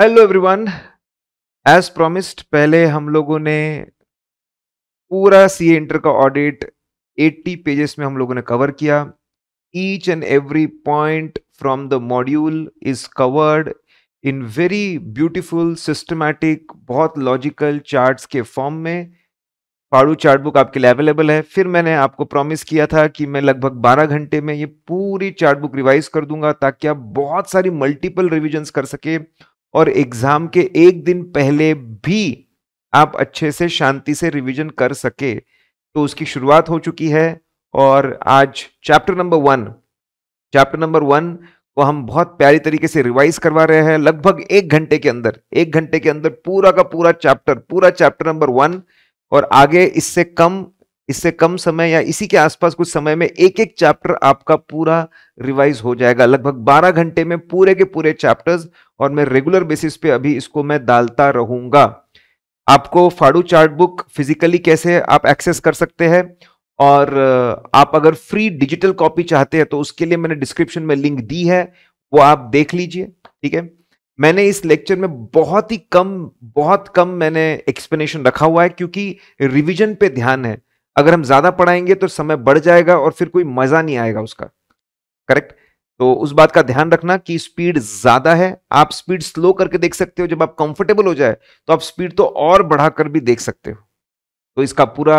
Hello everyone as promised पहले हम लोगों ने पूरा सी इंटर का ऑडिट 80 पेजेस में हम लोगों ने कवर किया each and every point from the module is covered in very beautiful systematic बहुत लॉजिकल चार्ट्स के फॉर्म में पाड़ू चार्ट बुक आपके लिए अवेलेबल है फिर मैंने आपको प्रॉमिस किया था कि मैं लगभग 12 घंटे में ये पूरी चार्ट बुक रिवाइज कर दूंगा ताकि आप बहुत सारी मल्टीपल रिविजन्स कर सके और एग्जाम के एक दिन पहले भी आप अच्छे से शांति से रिवीजन कर सके तो उसकी शुरुआत हो चुकी है और आज chapter number one chapter number one को हम बहुत प्यारी तरीके से रिवाइज करवा रहे हैं लगभग एक घंटे के अंदर एक घंटे के अंदर पूरा का पूरा चैप्टर पूरा चैप्टर नंबर वन और आगे इससे कम इससे कम समय या इसी के आसपास कुछ समय में एक एक चैप्टर आपका पूरा रिवाइज हो जाएगा लगभग 12 घंटे में पूरे के पूरे चैप्टर्स और मैं रेगुलर बेसिस पे अभी इसको मैं डालता रहूंगा आपको फाड़ू चार्ट बुक फिजिकली कैसे आप एक्सेस कर सकते हैं और आप अगर फ्री डिजिटल कॉपी चाहते हैं तो उसके लिए मैंने डिस्क्रिप्शन में लिंक दी है वो आप देख लीजिए ठीक है मैंने इस लेक्चर में बहुत ही कम बहुत कम मैंने एक्सप्लेनेशन रखा हुआ है क्योंकि रिवीजन पे ध्यान है अगर हम ज़्यादा पढ़ाएंगे तो समय बढ़ जाएगा और फिर कोई मज़ा नहीं आएगा उसका करेक्ट तो उस बात का ध्यान रखना कि स्पीड ज़्यादा है आप स्पीड स्लो करके देख सकते हो जब आप कंफर्टेबल हो जाए तो आप स्पीड तो और बढ़ाकर भी देख सकते हो तो इसका पूरा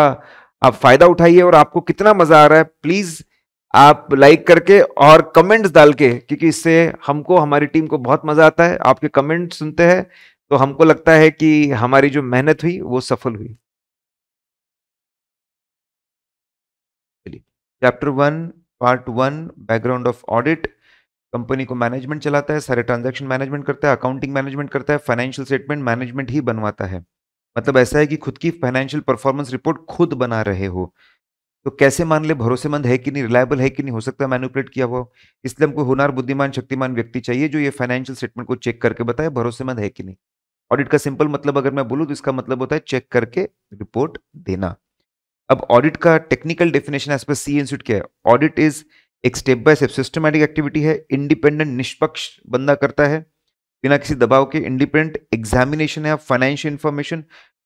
आप फ़ायदा उठाइए और आपको कितना मज़ा आ रहा है प्लीज़ आप लाइक करके और कमेंट्स डाल के क्योंकि इससे हमको हमारी टीम को बहुत मज़ा आता है आपके कमेंट सुनते हैं तो हमको लगता है कि हमारी जो मेहनत हुई वो सफल हुई chapter one part one background of audit company को मैनेजमेंट चलाता है सारे ट्रांजैक्शन मैनेजमेंट करता है अकाउंटिंग मैनेजमेंट करता है फाइनेंशियल स्टेटमेंट मैनेजमेंट ही बनवाता है मतलब ऐसा है कि खुद की फाइनेंशियल परफॉर्मेंस रिपोर्ट खुद बना रहे हो तो कैसे मान ले भरोसेमंद है कि नहीं रिलायबल है कि नहीं हो सकता है मैनुपलेट किया हुआ इसलिए हमको होनार बुद्धिमान शक्तिमान व्यक्ति चाहिए जो ये फाइनेंशियल स्टेटमेंट को चेक करके बताए भरोसेमंद है कि नहीं ऑडिट का सिंपल मतलब अगर मैं बोलूँ तो इसका मतलब होता है चेक करके रिपोर्ट देना अब ऑडिट का टेक्निकल डेफिनेशन एज पर सी इंस्टीट्यूट क्या है ऑडिट इज एक step by step systematic activity है इंडिपेंडेंट निष्पक्ष बंदा करता है बिना किसी दबाव के इंडिपेंडेंट एग्जामिनेशन है financial information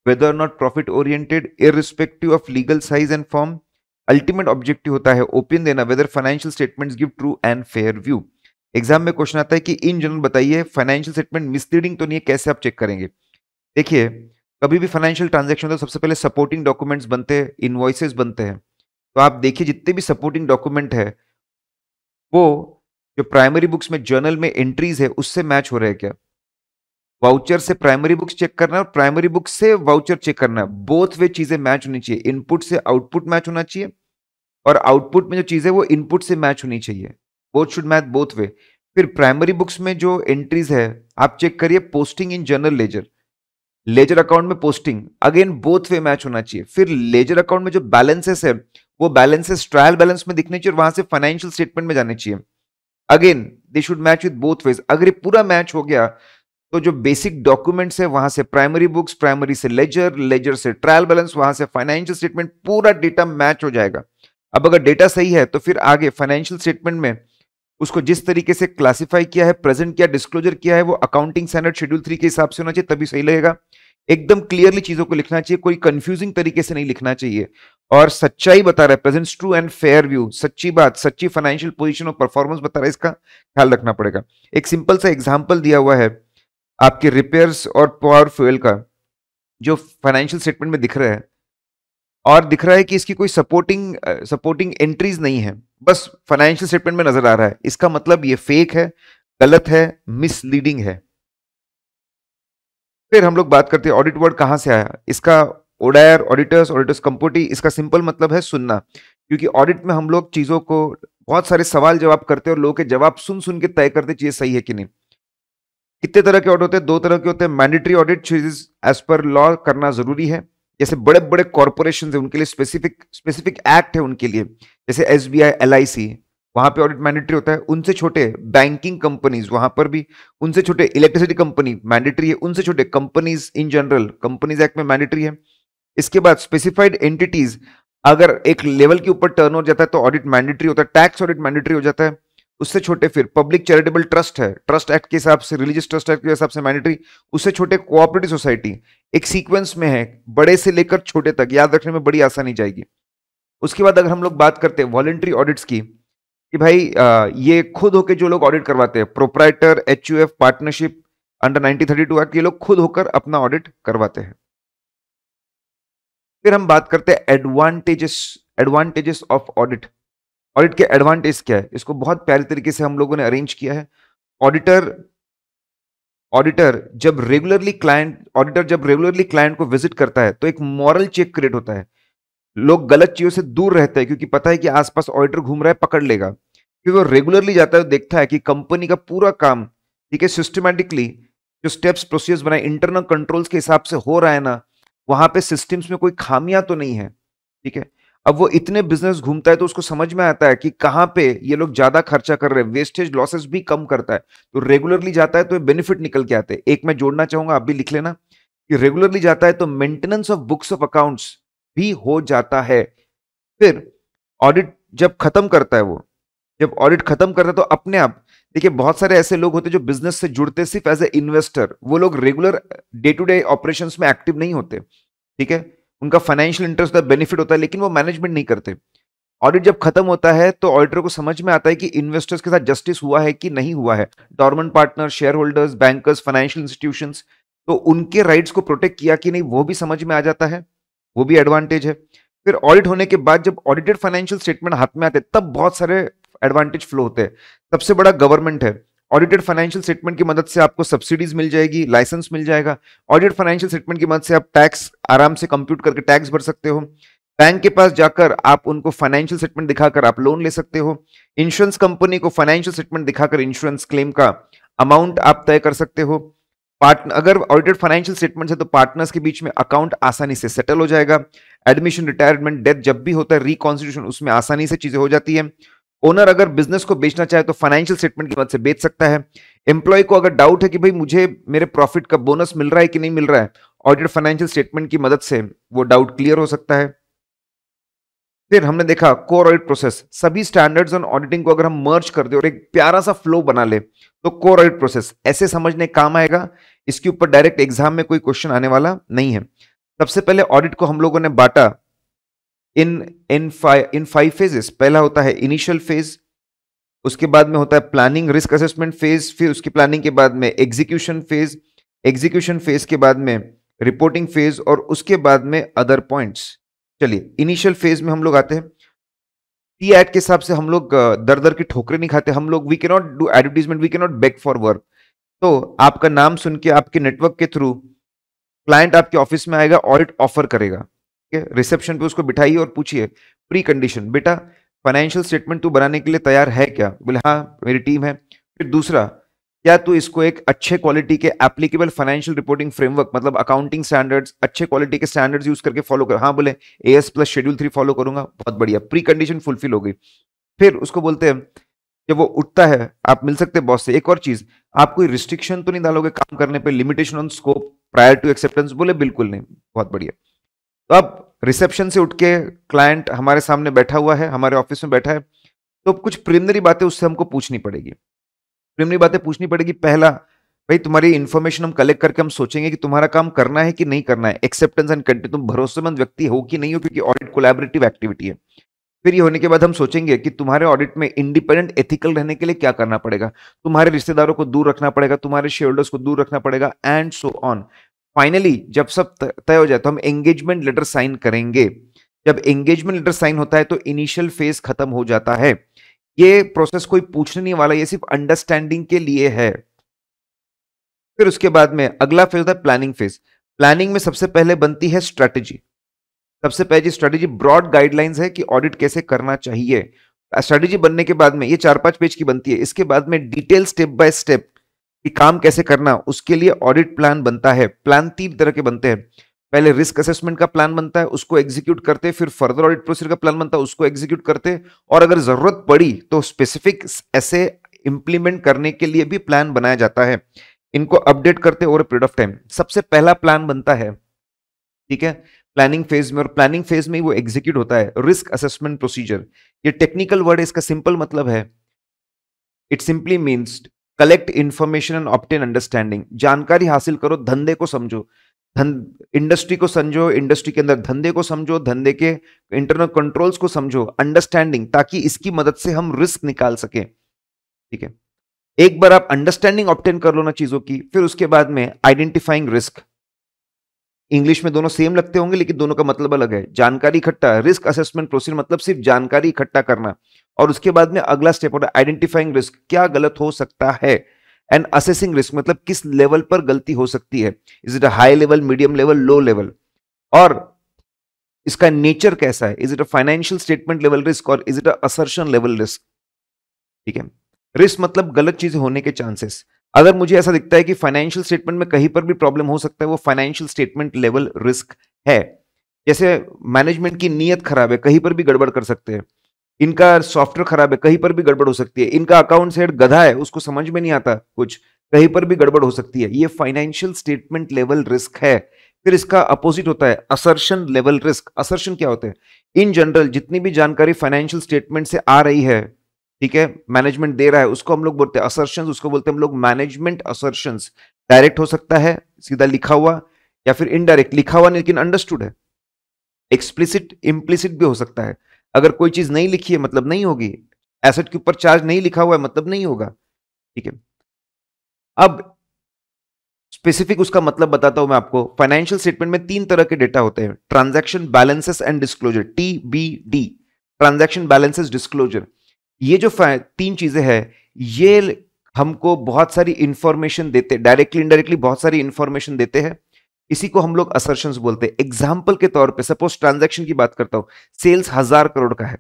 whether not profit oriented irrespective of legal size and form ultimate objective होता है ओपिनियन देना whether financial statements give true and fair view exam में क्वेश्चन आता है कि इन जनरल बताइए फाइनेंशियल स्टेटमेंट मिसलीडिंग तो नहीं है कैसे आप चेक करेंगे देखिए कभी भी फाइनेंशियल ट्रांजेक्शन तो सबसे पहले सपोर्टिंग डॉक्यूमेंट्स बनते हैं इन्वॉइसेस बनते हैं तो आप देखिए जितने भी सपोर्टिंग डॉक्यूमेंट है वो जो प्राइमरी बुक्स में जर्नल में एंट्रीज है उससे मैच हो रहे हैं क्या वाउचर से प्राइमरी बुक्स चेक करना है और प्राइमरी बुक्स से वाउचर चेक करना है बोथ वे चीजें मैच होनी चाहिए इनपुट से आउटपुट मैच होना चाहिए और आउटपुट में जो चीज़ है वो इनपुट से मैच होनी चाहिए both should match both way फिर प्राइमरी बुक्स में जो एंट्रीज है आप चेक करिए posting in journal ledger ledger account में posting again both way match होना चाहिए फिर लेजर अकाउंट में जो बैलेंसेस है वो बैलेंसेस ट्रायल बैलेंस में दिखने चाहिए और वहां से फाइनेंशियल स्टेटमेंट में जाने चाहिए again they should match with both ways अगर ये पूरा मैच हो गया तो जो बेसिक डॉक्यूमेंट्स है वहां से प्राइमरी बुक्स प्राइमरी से लेजर लेजर से ट्रायल बैलेंस वहां से फाइनेंशियल स्टेटमेंट पूरा डेटा मैच हो जाएगा अब अगर डेटा सही है तो फिर आगे फाइनेंशियल स्टेटमेंट में उसको जिस तरीके से क्लासिफाई किया है प्रेजेंट किया डिस्क्लोजर किया है वो अकाउंटिंग स्टैंडर्ड शेड्यूल थ्री के हिसाब से होना चाहिए तभी सही लगेगा एकदम क्लियरली चीजों को लिखना चाहिए कोई कंफ्यूजिंग तरीके से नहीं लिखना चाहिए और सच्चाई बता रहा है presents true and fair view सच्ची बात सच्ची फाइनेंशियल पोजिशन और परफॉर्मेंस बता रहा है इसका ख्याल रखना पड़ेगा एक सिंपल सा एग्जाम्पल दिया हुआ है आपके रिपेयर्स और पावर फ्यूल का जो फाइनेंशियल स्टेटमेंट में दिख रहा है और दिख रहा है कि इसकी कोई सपोर्टिंग सपोर्टिंग एंट्रीज नहीं है बस फाइनेंशियल स्टेटमेंट में नजर आ रहा है इसका मतलब ये फेक है गलत है मिसलीडिंग है फिर हम लोग बात करते हैं ऑडिट वर्ड कहाँ से आया इसका ओडायर ऑडिटर्स ऑडिटर्स कंपोटी इसका सिंपल मतलब है सुनना क्योंकि ऑडिट में हम लोग चीज़ों को बहुत सारे सवाल जवाब करते हैं और लोगों के जवाब सुन सुन के तय करते चीज़ सही है कि नहीं कितने तरह के ऑडिट होते हैं दो तरह के होते हैं मैंडेटरी ऑडिट चीज एज पर लॉ करना जरूरी है जैसे बड़े बड़े कॉरपोरेशन है उनके लिए स्पेसिफिक स्पेसिफिक एक्ट है उनके लिए जैसे S B I L I C वहां पर ऑडिट मैंडेटरी होता है उनसे छोटे बैंकिंग कंपनीज वहां पर भी उनसे छोटे इलेक्ट्रिसिटी कंपनी मैंडेटरी है उनसे छोटे companies in general companies act में मैंडेटरी है इसके बाद स्पेसिफाइड एंटिटीज अगर एक लेवल के ऊपर टर्न हो जाता है तो ऑडिट मैंडेटरी होता है टैक्स ऑडिट मैंडेटरी हो जाता है उससे छोटे फिर पब्लिक चैरिटेबल ट्रस्ट है ट्रस्ट एक्ट के हिसाब से रिलीजियस ट्रस्ट एक्ट के हिसाब से मैनेटरी उससे छोटे कोऑपरेटिव सोसाइटी एक सीक्वेंस में है बड़े से लेकर छोटे तक याद रखने में बड़ी आसानी जाएगी उसके बाद अगर हम लोग बात करते हैं वॉलेंट्री ऑडिट्स की कि भाई आ, ये खुद होकर जो लोग ऑडिट करवाते हैं प्रोपराइटर एच पार्टनरशिप अंडर टू एक्ट ये लोग खुद होकर अपना ऑडिट करवाते हैं फिर हम बात करते हैं advantages advantages of audit audit के एडवांटेज क्या है इसको बहुत प्यारे तरीके से हम लोगों ने अरेंज किया है ऑडिटर ऑडिटर जब रेगुलरली क्लाइंट ऑडिटर जब रेगुलरली क्लाइंट को विजिट करता है तो एक मॉरल चेक क्रिएट होता है लोग गलत चीज़ों से दूर रहते हैं क्योंकि पता है कि आसपास ऑडिटर घूम रहा है पकड़ लेगा क्योंकि वो रेगुलरली जाता है तो देखता है कि कंपनी का पूरा काम ठीक है सिस्टमेटिकली जो स्टेप्स प्रोसीजर्स बनाए इंटरनल कंट्रोल्स के हिसाब से हो रहा है ना वहां पे सिस्टम्स में कोई खामियां तो नहीं है ठीक है अब वो इतने बिजनेस घूमता है तो उसको समझ में आता है कि कहाँ पे ये लोग ज्यादा खर्चा कर रहे हैं वेस्टेज लॉसेस भी कम करता है तो रेगुलरली जाता है तो बेनिफिट निकल के आते हैं एक मैं जोड़ना चाहूंगा आप भी लिख लेना कि रेगुलरली जाता है तो maintenance of books of accounts भी हो जाता है फिर ऑडिट जब खत्म करता है वो जब ऑडिट खत्म करता है तो अपने आप देखिए बहुत सारे ऐसे लोग होते हैं जो बिजनेस से जुड़ते सिर्फ एज ए इन्वेस्टर वो लोग regular day to day operations में एक्टिव नहीं होते ठीक है उनका फाइनेंशियल इंटरेस्ट होता है बेनिफिट होता है लेकिन वो मैनेजमेंट नहीं करते ऑडिट जब खत्म होता है तो ऑडिटर को समझ में आता है कि इन्वेस्टर्स के साथ जस्टिस हुआ है कि नहीं हुआ है dormant partner share holders bankers financial institution तो उनके राइट्स को प्रोटेक्ट किया कि नहीं वो भी समझ में आ जाता है वो भी एडवांटेज है फिर ऑडिट होने के बाद जब ऑडिटेड फाइनेंशियल स्टेटमेंट हाथ में आते तब बहुत सारे एडवांटेज फ्लो होते हैं सबसे बड़ा गवर्नमेंट है ऑडिटेड फाइनेंशियल स्टेटमेंट की मदद से आपको सब्सिडीज मिल जाएगी लाइसेंस मिल जाएगा ऑडिटेड फाइनेंशियल स्टेटमेंट की मदद से आप टैक्स आराम से कंप्यूट करके टैक्स भर सकते हो बैंक के पास जाकर आप उनको फाइनेंशियल स्टेटमेंट दिखाकर आप लोन ले सकते हो इंश्योरेंस कंपनी को फाइनेंशियल स्टेटमेंट दिखाकर इंश्योरेंस क्लेम का अमाउंट आप तय कर सकते हो पार्टनर अगर ऑडिटेड फाइनेंशियल स्टेटमेंट है तो पार्टनर्स के बीच में अकाउंट आसानी से सेटल हो जाएगा एडमिशन रिटायरमेंट डेथ जब भी होता है रिकॉन्स्टिट्यूशन उसमें आसानी से चीजें हो जाती है ओनर अगर बिजनेस को बेचना चाहे तो फाइनेंशियल स्टेटमेंट की मदद से बेच सकता है एम्प्लॉय को अगर डाउट है कि भाई मुझे मेरे प्रॉफिट का बोनस मिल रहा है कि नहीं मिल रहा है ऑडिट फाइनेंशियल स्टेटमेंट की मदद से वो डाउट क्लियर हो सकता है फिर हमने देखा कोर ऑडिट प्रोसेस सभी स्टैंडर्ड्स ऑन ऑडिटिंग को अगर हम मर्ज कर दे और एक प्यारा सा फ्लो बना ले तो कोर ऑडिट प्रोसेस ऐसे समझने काम आएगा इसके ऊपर डायरेक्ट एग्जाम में कोई क्वेश्चन आने वाला नहीं है सबसे पहले ऑडिट को हम लोगों ने बांटा in in five in five phases पहला होता है इनिशियल फेज उसके बाद में होता है प्लानिंग रिस्क असेसमेंट फेज फिर उसकी प्लानिंग के बाद में एग्जीक्यूशन फेज एग्जीक्यूशन फेज के बाद में रिपोर्टिंग फेज और उसके बाद में अदर पॉइंट्स चलिए इनिशियल फेज में हम लोग आते हैं टी एड के हिसाब से हम लोग दर दर की ठोकरे नहीं खाते हम लोग we can not do advertisement we can not beg for work तो आपका नाम सुन के आपके नेटवर्क के थ्रू क्लाइंट आपके ऑफिस में आएगा ऑडिट ऑफर करेगा रिसेप्शन पे उसको बिठाइए और पूछिए प्री कंडीशन बेटा फाइनेंशियल स्टेटमेंट तू बनाने के लिए तैयार है क्या बोले हाँ मेरी टीम है फिर दूसरा क्या तू इसको एक अच्छे क्वालिटी के एप्लीकेबल फाइनेंशियल रिपोर्टिंग फ्रेमवर्क मतलब अकाउंटिंग स्टैंडर्ड्स अच्छे क्वालिटी के स्टैंडर्ड्स यूज करके फॉलो कर हाँ बोले A S plus schedule three follow करूंगा बहुत बढ़िया प्री कंडीशन फुलफिल हो गई फिर उसको बोलते हैं जब वो उठता है आप मिल सकते हैं बॉस से एक और चीज आप कोई रिस्ट्रिक्शन तो नहीं डालोगे काम करने पर limitation on scope prior to acceptance बोले बिल्कुल नहीं बहुत बढ़िया तो अब रिसेप्शन से उठ के क्लाइंट हमारे सामने बैठा हुआ है हमारे ऑफिस में बैठा है तो अब कुछ प्रिमिनरी बातें उससे हमको पूछनी पड़ेगी प्रिमिनरी बातें पूछनी पड़ेगी पहला भाई तुम्हारी इन्फॉर्मेशन हम कलेक्ट करके हम सोचेंगे कि तुम्हारा काम करना है कि नहीं करना है एक्सेप्टेंस एंड कंटेंट तुम भरोसेमंद व्यक्ति हो कि नहीं हो क्योंकि ऑडिट कोलैबोरेटिव एक्टिविटी है फिर ये होने के बाद हम सोचेंगे कि तुम्हारे ऑडिट में इंडिपेंडेंट एथिकल रहने के लिए क्या करना पड़ेगा तुम्हारे रिश्तेदारों को दूर रखना पड़ेगा तुम्हारे शेयर्डर्स को दूर रखना पड़ेगा एंड सो ऑन फाइनली जब सब तय हो जाए तो हम एंगेजमेंट लेटर साइन करेंगे जब एंगेजमेंट लेटर साइन होता है तो इनिशियल फेज खत्म हो जाता है ये प्रोसेस कोई पूछने नहीं वाला ये सिर्फ अंडरस्टैंडिंग के लिए है फिर उसके बाद में अगला फेज होता है प्लानिंग फेज प्लानिंग में सबसे पहले बनती है स्ट्रैटेजी सबसे पहली स्ट्रैटेजी ब्रॉड गाइडलाइंस है कि ऑडिट कैसे करना चाहिए स्ट्रैटेजी बनने के बाद में ये चार पांच पेज की बनती है इसके बाद में डिटेल स्टेप बाय स्टेप कि काम कैसे करना उसके लिए ऑडिट प्लान बनता है प्लान तीन तरह के बनते हैं पहले रिस्क असेसमेंट का प्लान बनता है उसको एग्जीक्यूट करते फिर फर्दर ऑडिट प्रोसीजर का प्लान बनता है उसको एग्जीक्यूट करते और अगर जरूरत पड़ी तो स्पेसिफिक ऐसे इंप्लीमेंट करने के लिए भी प्लान बनाया जाता है इनको अपडेट करते ओवर पीरियड ऑफ टाइम सबसे पहला प्लान बनता है ठीक है प्लानिंग फेज में और प्लानिंग फेज में ही वो एग्जीक्यूट होता है रिस्क असेसमेंट प्रोसीजर ये टेक्निकल वर्ड है इसका सिंपल मतलब है it simply means collect information and obtain understanding जानकारी हासिल करो धंधे को समझो धन इंडस्ट्री को समझो इंडस्ट्री के अंदर धंधे को समझो धंधे के इंटरनल कंट्रोल्स को समझो अंडरस्टैंडिंग ताकि इसकी मदद से हम रिस्क निकाल सके ठीक है एक बार आप अंडरस्टैंडिंग ऑप्टेन कर लो ना चीजों की फिर उसके बाद में आइडेंटिफाइंग रिस्क इंग्लिश में दोनों सेम लगते होंगे लेकिन दोनों का मतलब अलग है जानकारी इकट्ठा रिस्क असेसमेंट प्रोसीजर मतलब सिर्फ जानकारी इकट्ठा करना और उसके बाद में अगला स्टेप होता है आइडेंटिफाइंग रिस्क क्या गलत हो सकता है एंड असेसिंग रिस्क मतलब किस लेवल पर गलती हो सकती है is it a high level medium level low level और इसका नेचर कैसा है is it a financial statement level risk और is it assertion level risk ठीक है रिस्क मतलब गलत चीज होने के चांसेस अगर मुझे ऐसा दिखता है कि फाइनेंशियल स्टेटमेंट में कहीं पर भी प्रॉब्लम हो सकता है वो फाइनेंशियल स्टेटमेंट लेवल रिस्क है जैसे मैनेजमेंट की नीयत खराब है कहीं पर भी गड़बड़ कर सकते हैं इनका सॉफ्टवेयर खराब है कहीं पर भी गड़बड़ हो सकती है इनका अकाउंट हेड गधा है उसको समझ में नहीं आता कुछ कहीं पर भी गड़बड़ हो सकती है ये फाइनेंशियल स्टेटमेंट लेवल रिस्क है फिर इसका अपोजिट होता है असर्शन लेवल रिस्क असर्शन क्या होते हैं इन जनरल जितनी भी जानकारी फाइनेंशियल स्टेटमेंट से आ रही है ठीक है मैनेजमेंट दे रहा है उसको हम लोग बोलते हैं असर्शन उसको बोलते हैं हम लोग मैनेजमेंट असर्शन डायरेक्ट हो सकता है सीधा लिखा हुआ या फिर इनडायरेक्ट लिखा हुआ लेकिन अंडरस्टूड है एक्सप्लिसिट इम्प्लिसिट भी हो सकता है अगर कोई चीज़ नहीं लिखी है मतलब नहीं होगी एसेट के ऊपर चार्ज नहीं लिखा हुआ है मतलब नहीं होगा ठीक है अब स्पेसिफिक उसका मतलब बताता हूं मैं आपको फाइनेंशियल स्टेटमेंट में तीन तरह के डेटा होते हैं transaction balances and disclosure T B D transaction balances disclosure ये जो तीन चीजें हैं ये हमको बहुत सारी इंफॉर्मेशन देते डायरेक्टली इनडायरेक्टली बहुत सारी इंफॉर्मेशन देते हैं इसी को हम लोग असर्शन बोलते हैं एग्जाम्पल के तौर पे सपोज ट्रांजेक्शन की बात करता हूँ सेल्स हजार करोड़ का है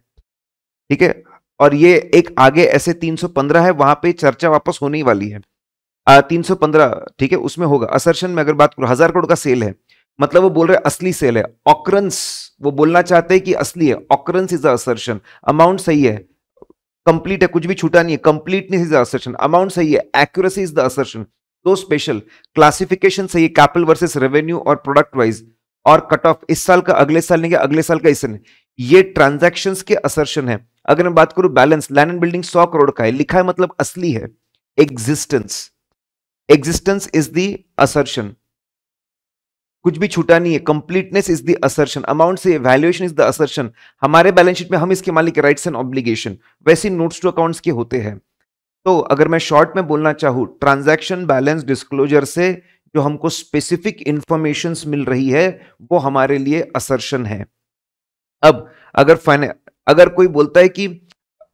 ठीक है और ये एक आगे ऐसे 315 है वहां पे चर्चा वापस होने वाली है आ, 315 ठीक है उसमें होगा असर्शन में अगर बात करूं हजार करोड़ का सेल है मतलब वो बोल रहे असली सेल है ऑक्रंस वो बोलना चाहते हैं कि असली है ऑक्रंस इज असर्शन अमाउंट सही है कंप्लीट है कुछ भी छूटा नहीं है कंप्लीटनेस इज असर्शन अमाउंट सही है एक्यूरेसी इज द असर्शन दो स्पेशल क्लासिफिकेशन सही कैपिटल वर्सेस रेवेन्यू और प्रोडक्ट वाइज और कट ऑफ इस साल का अगले साल नहीं अगले साल का इस ये ट्रांजेक्शन के असर्शन है अगर मैं बात करूं बैलेंस लैंड एंड बिल्डिंग सौ करोड़ का है लिखा है मतलब असली है existence existence is the assertion कुछ भी छूटा नहीं है completeness is the assertion amount से वैल्यूएशन इज द असर्शन हमारे बैलेंस शीट में हम इसके मालिक राइट्स एंड ऑब्लिगेशन वैसे नोट्स टू अकाउंट्स के होते हैं तो अगर मैं शॉर्ट में बोलना चाहूं ट्रांजैक्शन बैलेंस डिस्क्लोजर से जो हमको स्पेसिफिक इंफॉर्मेशन मिल रही है वो हमारे लिए असर्शन है अब अगर फाइने अगर कोई बोलता है कि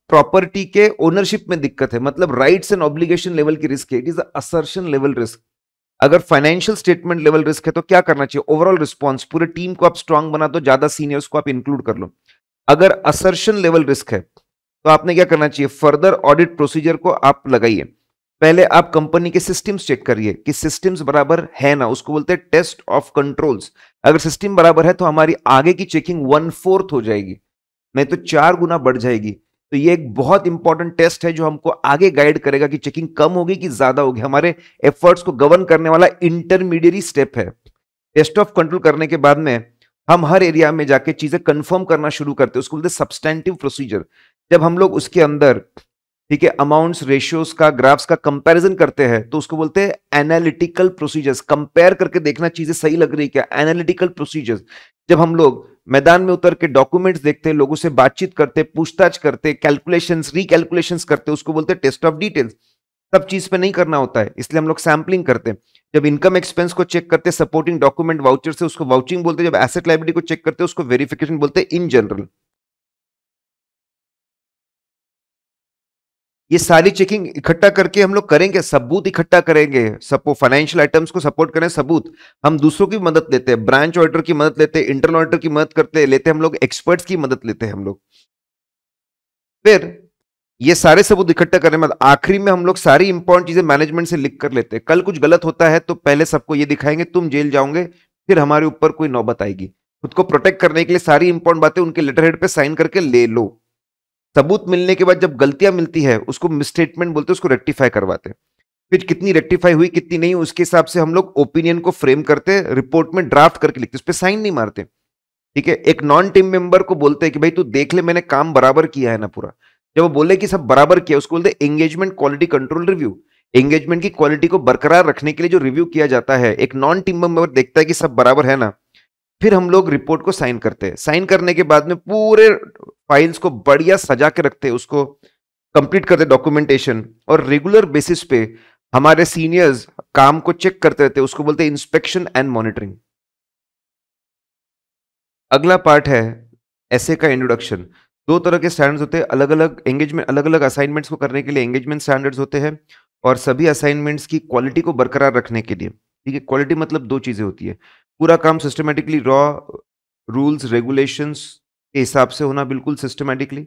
प्रॉपर्टी के ओनरशिप में दिक्कत है मतलब राइट्स एंड ऑब्लिगेशन लेवल की रिस्क है it is assertion level risk अगर फाइनेंशियल स्टेटमेंट लेवल रिस्क है तो क्या करना चाहिए ओवरऑल रिस्पॉन्स पूरे टीम को आप स्ट्रांग बना दो ज्यादा सीनियर्स को आप इंक्लूड कर लो अगर असर्शन लेवल रिस्क है तो आपने क्या करना चाहिए फर्दर ऑडिट प्रोसीजर को आप लगाइए पहले आप कंपनी के सिस्टम्स चेक करिए कि सिस्टम्स बराबर है ना उसको बोलते हैं टेस्ट ऑफ कंट्रोल्स अगर सिस्टम बराबर है तो हमारी आगे की चेकिंग वन फोर्थ हो जाएगी नहीं तो चार गुना बढ़ जाएगी तो ये एक बहुत इंपॉर्टेंट टेस्ट है जो हमको आगे गाइड करेगा कि चेकिंग कम होगी कि ज्यादा होगी हमारे एफर्ट्स को गवर्न करने वाला इंटरमीडिएट स्टेप है टेस्ट ऑफ कंट्रोल करने के बाद में हम हर एरिया में जाके चीजें कंफर्म करना शुरू करते हैं उसको बोलते सब्सटेंटिव प्रोसीजर जब हम लोग उसके अंदर ठीक है अमाउंट्स रेशियोज का ग्राफ्स का कंपैरिजन करते हैं तो उसको बोलते हैं एनालिटिकल प्रोसीजर्स कंपेयर करके देखना चीजें सही लग रही क्या एनालिटिकल प्रोसीजर्स जब हम लोग मैदान में उतर के डॉक्यूमेंट्स देखते हैं लोगों से बातचीत करते पूछताछ करते कैलकुलेशन रिकैलकुलेशन करते उसको बोलते टेस्ट ऑफ डिटेल्स सब चीज पे नहीं करना होता है इसलिए हम लोग सैम्पलिंग करते हैं जब इनकम एक्सपेंस को चेक करते सपोर्टिंग डॉक्यूमेंट वाउचर से उसको वाउचिंग बोलते जब एसेट लाइब्रेरी को चेक करते उसको वेरिफिकेशन बोलते इन जनरल ये सारी चेकिंग इकट्ठा करके हम लोग करेंगे सबूत इकट्ठा करेंगे सबको फाइनेंशियल आइटम्स को सपोर्ट करें सबूत हम दूसरों की मदद लेते हैं ब्रांच ऑर्डर की मदद लेते हैं इंटरनल ऑर्डर की मदद करते लेते हम लोग एक्सपर्ट्स की मदद लेते हैं हम लोग फिर ये सारे सबूत इकट्ठा करने मतलब आखिरी में हम लोग सारी इंपॉर्टेंट चीजें मैनेजमेंट से लिख कर लेते हैं कल कुछ गलत होता है तो पहले सबको ये दिखाएंगे तुम जेल जाओगे फिर हमारे ऊपर कोई नौबत आएगी खुद को प्रोटेक्ट करने के लिए सारी इंपॉर्टेंट बातें उनके लेटर हेड पे साइन करके ले लो सबूत मिलने के बाद जब गलतियां मिलती है उसको मिसस्टेटमेंट बोलते हैं उसको रेक्टिफाई करवाते हैं फिर कितनी रेक्टिफाई हुई कितनी नहीं उसके हिसाब से हम लोग ओपिनियन को फ्रेम करते हैं रिपोर्ट में ड्राफ्ट करके लिखते उस पर साइन नहीं मारते ठीक है एक नॉन टीम मेंबर को बोलते हैं कि भाई तू देख ले मैंने काम बराबर किया है ना पूरा जब वो बोले कि सब बराबर किया उसको बोलते engagement quality control review engagement की क्वालिटी को बरकरार रखने के लिए जो रिव्यू किया जाता है एक नॉन टीम मेंबर देखता है कि सब बराबर है ना फिर हम लोग रिपोर्ट को साइन करते हैं साइन करने के बाद में पूरे फाइल्स को बढ़िया सजा के रखते हैं उसको कंप्लीट करते डॉक्यूमेंटेशन और रेगुलर बेसिस पे हमारे सीनियर्स काम को चेक करते रहते उसको बोलते हैं इंस्पेक्शन एंड मॉनिटरिंग अगला पार्ट है ऐसे का इंट्रोडक्शन दो तरह के स्टैंडर्ड्स होते हैं अलग अलग एंगेजमेंट अलग अलग असाइनमेंट्स को करने के लिए एंगेजमेंट स्टैंडर्ड्स होते हैं और सभी असाइनमेंट्स की क्वालिटी को बरकरार रखने के लिए ठीक है क्वालिटी मतलब दो चीज़ें होती है पूरा काम सिस्टमेटिकली रॉ रूल्स रेगुलेशंस के हिसाब से होना बिल्कुल systematically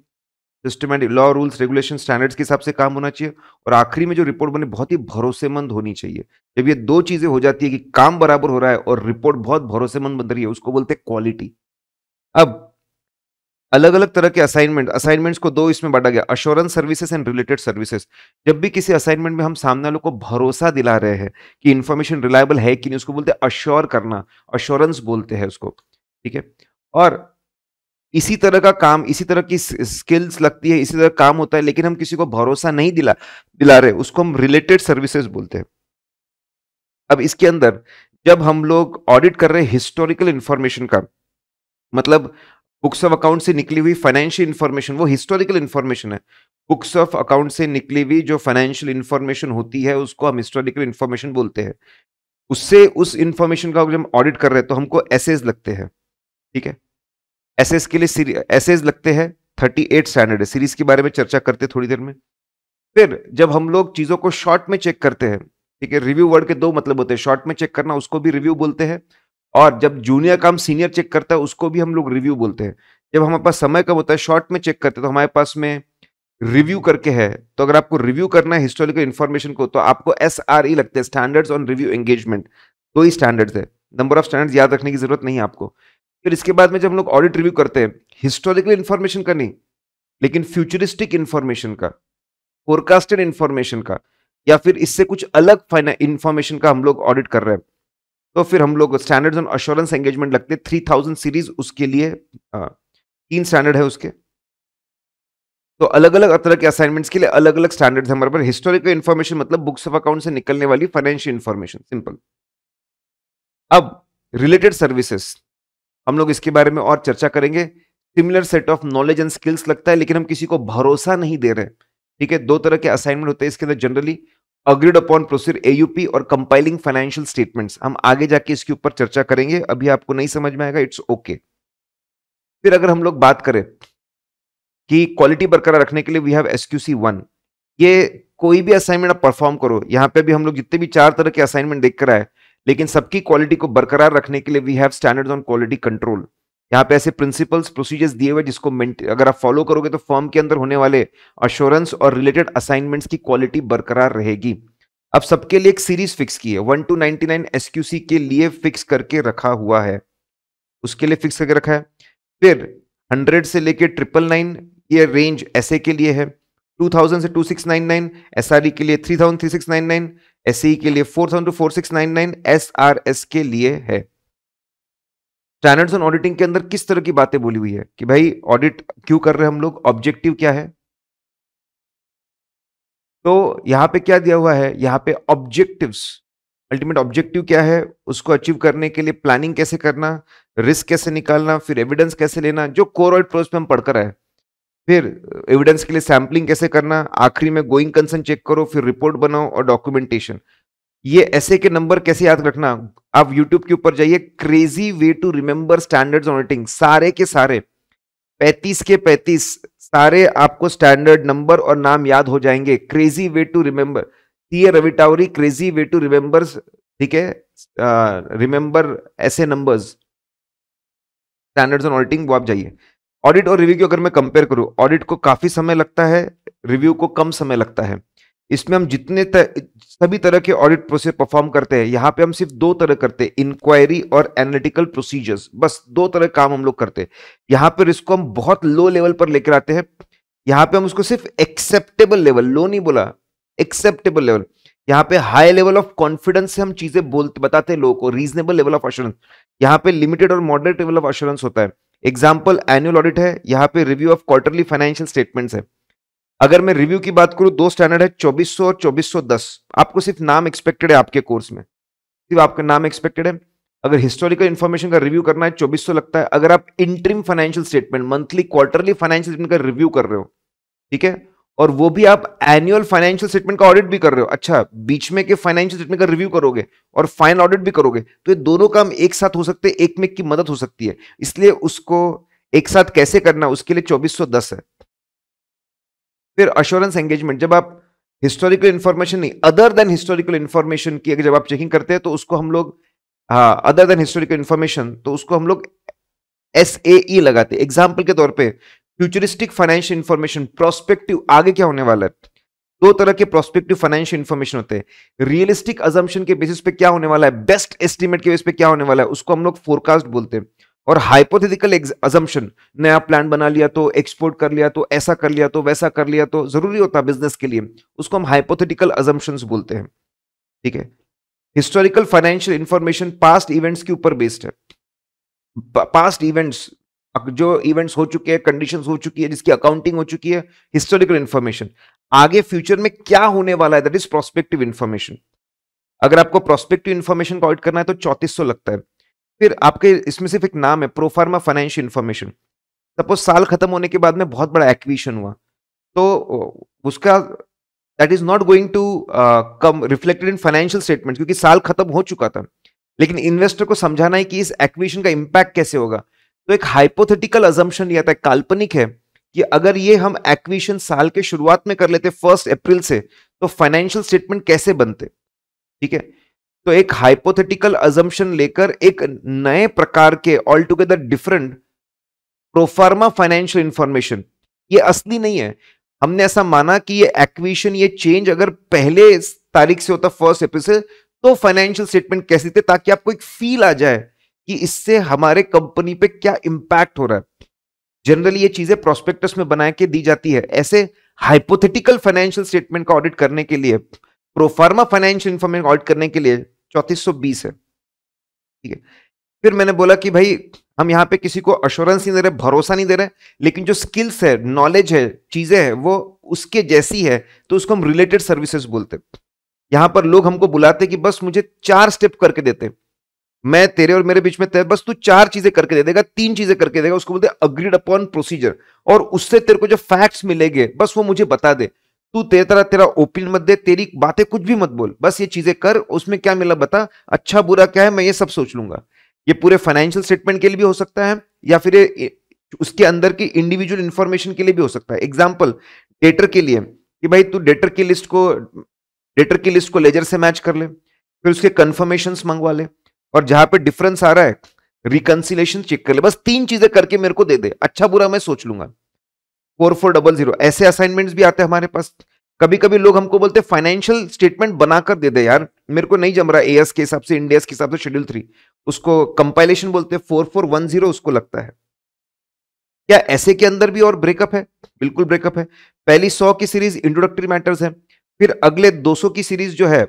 systematic law rules regulation standards के हिसाब से काम होना चाहिए और आखिरी में जो रिपोर्ट बने बहुत ही भरोसेमंद होनी चाहिए जब ये दो चीज़ें हो जाती है कि काम बराबर हो रहा है और रिपोर्ट बहुत भरोसेमंद बन रही है उसको बोलते हैं क्वालिटी अब अलग अलग तरह के असाइनमेंट असाइनमेंट्स को दो इसमें बांटा गया assurance services and related services जब भी किसी असाइनमेंट में हम सामने वालों को भरोसा दिला रहे हैं कि इन्फॉर्मेशन रिलायबल है कि नहीं उसको बोलते अश्योर करना अश्योरेंस बोलते हैं उसको ठीक है और इसी तरह का काम इसी तरह की स्किल्स लगती है इसी तरह काम होता है लेकिन हम किसी को भरोसा नहीं दिला दिला रहे उसको हम रिलेटेड सर्विसेज बोलते हैं अब इसके अंदर जब हम लोग ऑडिट कर रहे हैं हिस्टोरिकल इंफॉर्मेशन का मतलब बुक्स ऑफ अकाउंट से निकली हुई फाइनेंशियल इन्फॉर्मेशन वो हिस्टोरिकल इन्फॉर्मेशन है बुक्स ऑफ अकाउंट से निकली हुई जो फाइनेंशियल इन्फॉर्मेशन होती है उसको हम हिस्टोरिकल इन्फॉर्मेशन बोलते हैं उससे उस इन्फॉर्मेशन का जब हम ऑडिट कर रहे हैं तो हमको एसेज लगते हैं ठीक है एसेज के लिए एसेज लगते हैं थर्टी एट स्टैंडर्ड है सीरीज के बारे में चर्चा करते थोड़ी देर में फिर जब हम लोग चीज़ों को शॉर्ट में चेक करते हैं ठीक है रिव्यू वर्ड के दो मतलब होते हैं शॉर्ट में चेक करना उसको भी रिव्यू बोलते हैं और जब जूनियर काम सीनियर चेक करता है उसको भी हम लोग रिव्यू बोलते हैं जब हमारे पास समय कब होता है शॉर्ट में चेक करते हैं तो हमारे पास में रिव्यू करके है तो अगर आपको रिव्यू करना है हिस्टोरिकल इन्फॉर्मेशन को तो आपको एस आर ई लगते हैं स्टैंडर्ड्स ऑन रिव्यू एंगेजमेंट दो ही स्टैंडर्ड्स है नंबर ऑफ स्टैंडर्ड्स याद रखने की जरूरत नहीं है आपको फिर इसके बाद में जब हम लोग ऑडिट रिव्यू करते हैं हिस्टोरिकल इन्फॉर्मेशन का नहीं लेकिन फ्यूचरिस्टिक इन्फॉर्मेशन का फोरकास्टेड इन्फॉर्मेशन का या फिर इससे कुछ अलग इन्फॉर्मेशन का हम लोग ऑडिट कर रहे हैं तो फिर हम लोग स्टैंडर्ड्स ऑन अश्योरेंस एंगेजमेंट लगते थ्री थाउजेंड सीरीज उसके लिए तीन स्टैंडर्ड है उसके तो अलग अलग तरह के असाइनमेंट्स के लिए अलग अलग स्टैंडर्ड्स हमारे पर हिस्टोरिकल इन्फॉर्मेशन मतलब बुक्स ऑफ अकाउंट से निकलने वाली फाइनेंशियल इन्फॉर्मेशन सिंपल अब रिलेटेड सर्विसेज हम लोग इसके बारे में और चर्चा करेंगे similar set of knowledge and skills लगता है लेकिन हम किसी को भरोसा नहीं दे रहे ठीक है दो तरह के असाइनमेंट होते हैं इसके अंदर generally agreed upon procedure AUP और कंपाइलिंग फाइनेंशियल स्टेटमेंट्स हम आगे जाके इसके ऊपर चर्चा करेंगे अभी आपको नहीं समझ में आएगा इट्स ओके okay. फिर अगर हम लोग बात करें कि क्वालिटी बरकरार रखने के लिए वी हैव एसक्यूसी वन ये कोई भी असाइनमेंट आप परफॉर्म करो यहाँ पे भी हम लोग जितने भी चार तरह के असाइनमेंट देख कर आए लेकिन सबकी क्वालिटी को बरकरार रखने के लिए we have standards on quality control यहाँ पे ऐसे प्रिंसिपल्स प्रोसीजर्स दिए हुए जिसको अगर आप फॉलो करोगे तो फर्म के अंदर होने वाले अश्योरेंस और रिलेटेड असाइनमेंट्स की क्वालिटी बरकरार रहेगी अब सबके लिए एक सीरीज फिक्स की है one two ninety nine SQC के लिए फिक्स करके रखा हुआ है उसके लिए फिक्स करके रखा है फिर हंड्रेड से लेके ट्रिपल नाइन ये रेंज ऐसे के लिए है 2000 से 2699 एसआरई e के लिए एस एसई e e के लिए 4000 टू 4699 एसआरएस के लिए है स्टैंडर्ड्स ऑन ऑडिटिंग के अंदर किस तरह की बातें बोली हुई है कि भाई ऑडिट क्यों कर रहे हैं हम लोग ऑब्जेक्टिव क्या है तो यहां पे क्या दिया हुआ है यहां पे ऑब्जेक्टिव्स अल्टीमेट ऑब्जेक्टिव क्या है उसको अचीव करने के लिए प्लानिंग कैसे करना रिस्क कैसे निकालना फिर एविडेंस कैसे लेना जो कोर ऑडिट प्रोसेस में हम पढ़कर आए फिर एविडेंस के लिए सैम्पलिंग कैसे करना आखिरी में गोइंग कंसर्न चेक करो फिर रिपोर्ट बनाओ और डॉक्यूमेंटेशन ये ऐसे के नंबर कैसे याद रखना आप यूट्यूब के ऊपर जाइए crazy way to remember standard auditing सारे के सारे पैतीस के पैतीस सारे आपको स्टैंडर्ड नंबर और नाम याद हो जाएंगे क्रेजी वे टू रिमेंबर रविटावरी क्रेजी वे टू रिमेंबर ठीक है रिमेंबर ऐसे नंबर्स स्टैंडर्ड्स एंड ऑडिटिंग वो आप जाइए ऑडिट और रिव्यू की अगर मैं कंपेयर करूं ऑडिट को काफ़ी समय लगता है रिव्यू को कम समय लगता है इसमें हम जितने तर, सभी तरह के ऑडिट प्रोसेस परफॉर्म करते हैं यहाँ पे हम सिर्फ दो तरह करते हैं इंक्वायरी और एनालिटिकल प्रोसीजर्स बस दो तरह काम हम लोग करते हैं यहाँ पर इसको हम बहुत लो लेवल पर लेकर आते हैं यहाँ पे हम उसको सिर्फ एक्सेप्टेबल लेवल लो नहीं बोला एक्सेप्टेबल लेवल यहाँ पे हाई लेवल ऑफ कॉन्फिडेंस से हम चीजें बोलते बताते हैं लोगों को रीजनेबल लेवल ऑफ अश्योरेंस यहाँ पे लिमिटेड और मॉडरेट लेवल ऑफ अश्योरेंस होता है एग्जाम्पल एनुअल ऑडिट है यहाँ पे review of quarterly financial statements है अगर मैं रिव्यू की बात करूं दो स्टैंडर्ड है 2400 और 2410 आपको सिर्फ नाम एक्सपेक्टेड है आपके कोर्स में सिर्फ आपका नाम एक्सपेक्टेड है अगर हिस्टोरिकल इन्फॉर्मेशन का रिव्यू करना है 2400 लगता है अगर आप interim financial statement monthly quarterly financial statement का रिव्यू कर रहे हो ठीक है और वो भी आप एनुअल फाइनेंशियल स्टेटमेंट का ऑडिट भी कर रहे हो अच्छा बीच में के फाइनेंशियल स्टेटमेंट का रिव्यू करोगे और फाइनल ऑडिट भी करोगे तो ये दोनों काम एक साथ हो सकते हैं एक में की मदद हो सकती है इसलिए उसको एक साथ कैसे करना उसके लिए 2410 है फिर अश्योरेंस एंगेजमेंट जब आप हिस्टोरिकल इन्फॉर्मेशन नहीं अदर देन हिस्टोरिकल इन्फॉर्मेशन की अगर जब आप चेकिंग करते हैं तो उसको हम लोग अदर देन हिस्टोरिकल इन्फॉर्मेशन तो उसको हम लोग एस ए ई लगाते एग्जाम्पल के तौर पे फ्यूचरिस्टिक फाइनेंशियल इन्फॉर्मेशन प्रोस्पेक्टिव आगे क्या होने वाला है दो तरह के प्रोस्पेक्टिव फाइनेंशियल इन्फॉर्मेशन होते हैं रियलिस्टिक अजम्पशन के बेसिस पे क्या होने वाला है बेस्ट एस्टिमेट के बेस पे क्या होने वाला है उसको हम लोग फोरकास्ट बोलते हैं और हाइपोथेटिकल अजम्पशन नया प्लान बना लिया तो एक्सपोर्ट कर लिया तो ऐसा कर लिया तो वैसा कर लिया तो जरूरी होता है बिजनेस के लिए उसको हम हाइपोथेटिकल अजम्पशंस बोलते हैं ठीक है historical financial information past events के ऊपर बेस्ड है पास्ट इवेंट्स जो इवेंट्स हो चुके हैं कंडीशन हो चुकी है जिसकी अकाउंटिंग हो चुकी है हिस्टोरिकल इन्फॉर्मेशन आगे फ्यूचर में क्या होने वाला है दैट इज प्रोस्पेक्टिव इन्फॉर्मेशन अगर आपको प्रोस्पेक्टिव इंफॉर्मेशन का ऑडिट करना है तो चौतीस लगता है फिर आपके इसमें सिर्फ एक नाम है प्रोफार्मा फाइनेंशियल इन्फॉर्मेशन सपोज साल खत्म होने के बाद में बहुत बड़ा एक्विशन हुआ तो उसका that is not going to come reflected in financial statement क्योंकि साल खत्म हो चुका था लेकिन इन्वेस्टर को समझाना है कि इस एक्विशन का इम्पैक्ट कैसे होगा तो एक हाइपोथेटिकल अजम्पन लिया था काल्पनिक है कि अगर ये हम एक्विशन साल के शुरुआत में कर लेते फर्स्ट अप्रैल से तो फाइनेंशियल स्टेटमेंट कैसे बनते ठीक है तो एक हाइपोथेटिकल अजम्पन लेकर एक नए प्रकार के altogether different proforma financial information ये असली नहीं है हमने ऐसा माना कि ये एक्विशन ये चेंज अगर पहले तारीख से होता फर्स्ट अप्रैल से तो फाइनेंशियल स्टेटमेंट कैसे थे ताकि आपको एक फील आ जाए कि इससे हमारे कंपनी पे क्या इंपैक्ट हो रहा है जनरली ये चीजें प्रोस्पेक्टस में बना के दी जाती है ऐसे हाइपोथेटिकल फाइनेंशियल स्टेटमेंट का ऑडिट करने के लिए प्रोफार्मा फाइनेंशियल इंफॉर्मेशन ऑडिट करने के लिए चौंतीस है ठीक है फिर मैंने बोला कि भाई हम यहाँ पे किसी को अश्योरेंस नहीं दे रहे भरोसा नहीं दे रहे लेकिन जो स्किल्स है नॉलेज है चीज़ें हैं वो उसके जैसी है तो उसको हम रिलेटेड सर्विसेज बोलते यहाँ पर लोग हमको बुलाते कि बस मुझे चार स्टेप करके देते मैं तेरे और मेरे बीच में तय बस तू चार चीजें करके दे देगा तीन चीजें करके देगा उसको बोलते अग्रीड अपॉन प्रोसीजर और उससे तेरे को जो फैक्ट्स मिलेंगे बस वो मुझे बता दे तू तेरा तेरा ओपिनियन मत दे तेरी बातें कुछ भी मत बोल बस ये चीजें कर उसमें क्या मिला बता अच्छा बुरा क्या है मैं ये सब सोच लूंगा ये पूरे फाइनेंशियल स्टेटमेंट के लिए भी हो सकता है या फिर उसके अंदर की इंडिविजुअल इंफॉर्मेशन के लिए भी हो सकता है एग्जाम्पल डेटर के लिए कि भाई तू डेटर की लिस्ट को डेटर की लिस्ट को लेजर से मैच कर ले फिर उसके कन्फर्मेशन मंगवा ले और जहां पर डिफरेंस आ रहा है रिकनसिलेशन चेक कर ले बस तीन चीजें करके मेरे को दे दे अच्छा बुरा मैं सोच लूंगा फोर फोर डबल जीरो ऐसे असाइनमेंट भी आते हैं हमारे पास कभी कभी लोग हमको बोलते हैं फाइनेंशियल स्टेटमेंट बनाकर दे दे यार मेरे को नहीं जम रहा एएस के हिसाब से इंडियास के हिसाब से शेड्यूल थ्री उसको कंपाइलेशन बोलते हैं फोर फोर वन जीरो उसको लगता है क्या ऐसे के अंदर भी और ब्रेकअप है बिल्कुल ब्रेकअप है पहली सौ की सीरीज इंट्रोडक्टरी मैटर्स है फिर अगले दो सौ की सीरीज जो है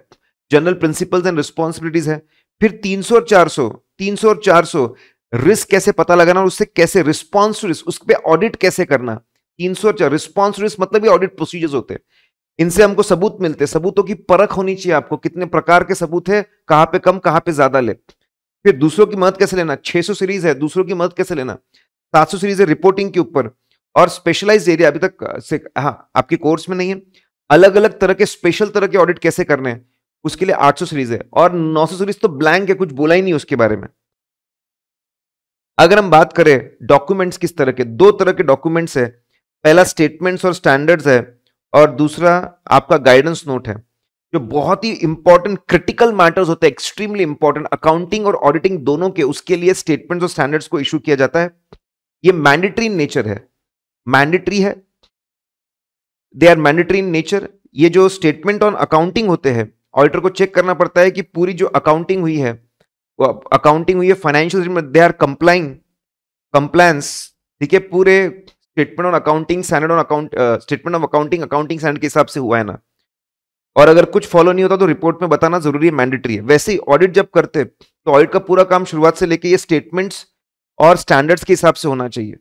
जनरल प्रिंसिपल्स एंड रिस्पॉन्सिबिलिटीज है फिर तीन सौ और चार सौ तीन सौ और चार सौ रिस्क कैसे पता लगाना और उससे कैसे रिस्पॉन्स टू रिस्क उस पर ऑडिट कैसे करना तीन सौ रिस्पॉन्स रिस्क मतलब ये ऑडिट प्रोसीजर्स होते हैं इनसे हमको सबूत मिलते हैं सबूतों की परख होनी चाहिए आपको कितने प्रकार के सबूत है कहाँ पे कम कहाँ पे ज्यादा ले फिर दूसरों की मदद कैसे लेना 600 सीरीज है दूसरों की मदद कैसे लेना 700 सीरीज है रिपोर्टिंग के ऊपर और स्पेशलाइज एरिया अभी तक से हाँ आपके कोर्स में नहीं है अलग अलग तरह के स्पेशल तरह के ऑडिट कैसे करने हैं उसके लिए 800 सीरीज है और 900 सीरीज तो ब्लैंक है कुछ बोला ही नहीं उसके बारे में अगर हम बात करें डॉक्यूमेंट्स किस तरह के दो तरह के डॉक्यूमेंट्स है पहला स्टेटमेंट्स और स्टैंडर्ड्स है और दूसरा आपका गाइडेंस नोट है जो बहुत ही इंपॉर्टेंट क्रिटिकल मैटर्स होते हैं एक्सट्रीमली इंपॉर्टेंट अकाउंटिंग और ऑडिटिंग दोनों के उसके लिए स्टेटमेंट्स और स्टैंडर्ड्स को इशू किया जाता है ये मैंडेटरी नेचर है मैंडेटरी है they are mandatory in nature ये जो स्टेटमेंट ऑन अकाउंटिंग होते हैं ऑडिटर को चेक करना पड़ता है कि पूरी जो अकाउंटिंग हुई है वो अकाउंटिंग हुई है financial they are complying compliance ठीक है पूरे statement on accounting standard on account statement of accounting accounting standard के हिसाब से हुआ है ना और अगर कुछ फॉलो नहीं होता तो रिपोर्ट में बताना जरूरी है मैंडेटरी है वैसे ही ऑडिट जब करते तो ऑडिट का पूरा काम शुरुआत से लेके ये स्टेटमेंट्स और स्टैंडर्ड्स के हिसाब से होना चाहिए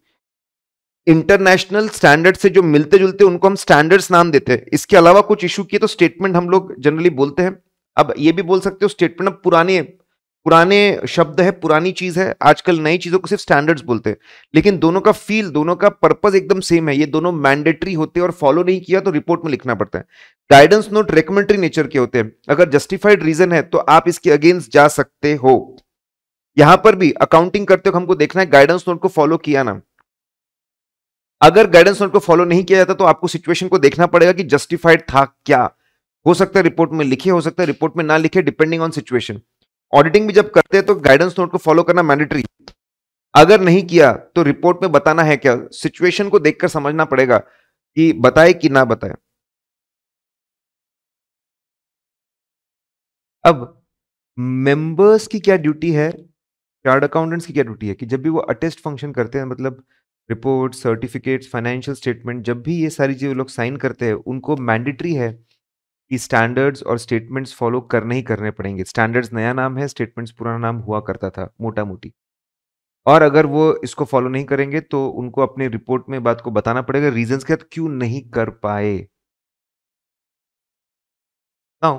इंटरनेशनल स्टैंडर्ड से जो मिलते जुलते उनको हम स्टैंडर्ड्स नाम देते हैं इसके अलावा कुछ इशू किए तो स्टेटमेंट हम लोग जनरली बोलते हैं अब ये भी बोल सकते हो स्टेटमेंट अब पुराने पुराने शब्द है पुरानी चीज है आजकल नई चीजों को सिर्फ स्टैंडर्ड्स बोलते हैं लेकिन दोनों का फील दोनों का पर्पज एकदम सेम है ये दोनों मैंडेटरी होते हैं और फॉलो नहीं किया तो रिपोर्ट में लिखना पड़ता है गाइडेंस नोट रिकमेंडरी नेचर के होते हैं अगर जस्टिफाइड रीजन है तो आप इसके अगेंस्ट जा सकते हो यहां पर भी अकाउंटिंग करते हुए हमको देखना है गाइडेंस नोट को फॉलो किया ना अगर गाइडेंस नोट को फॉलो नहीं किया जाता तो आपको सिचुएशन को देखना पड़ेगा कि जस्टिफाइड था क्या हो सकता है रिपोर्ट में लिखे हो सकता है रिपोर्ट में ना लिखे डिपेंडिंग ऑन सिचुएशन ऑडिटिंग भी जब करते हैं तो गाइडेंस नोट को फॉलो करना मैंडेटरी अगर नहीं किया तो रिपोर्ट में बताना है क्या सिचुएशन को देखकर समझना पड़ेगा कि बताए कि ना बताए अब मेंबर्स की क्या ड्यूटी है चार्ट अकाउंटेंट्स की क्या ड्यूटी है कि जब भी वो अटेस्ट फंक्शन करते हैं मतलब रिपोर्ट सर्टिफिकेट्स फाइनेंशियल स्टेटमेंट जब भी ये सारी चीज़ लोग साइन करते हैं उनको मैंडेटरी है स्टैंडर्ड्स और स्टेटमेंट्स फॉलो करने ही करने पड़ेंगे स्टैंडर्ड्स नया नाम है स्टेटमेंट्स पुराना नाम हुआ करता था मोटा मोटी और अगर वो इसको फॉलो नहीं करेंगे तो उनको अपनी रिपोर्ट में बात को बताना पड़ेगा रीजन के साथ क्यों नहीं कर पाए नाउ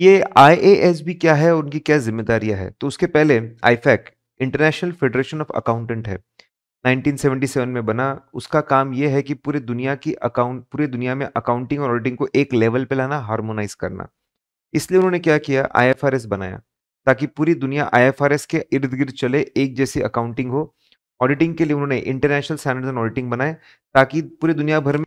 ये आईएएसबी क्या है उनकी क्या जिम्मेदारियां है तो उसके पहले IFAC international federation of accountant है 1977 में बना उसका काम यह है कि पूरे दुनिया की अकाउंट पूरे दुनिया में अकाउंटिंग और ऑडिटिंग को एक लेवल पे लाना हार्मोनाइज करना इसलिए उन्होंने क्या किया आईएफआरएस बनाया ताकि पूरी दुनिया आईएफआरएस के इर्द गिर्द चले एक जैसी अकाउंटिंग हो ऑडिटिंग के लिए उन्होंने इंटरनेशनल स्टैंडर्ड एंड ऑडिटिंग बनाए ताकि पूरे दुनिया भर में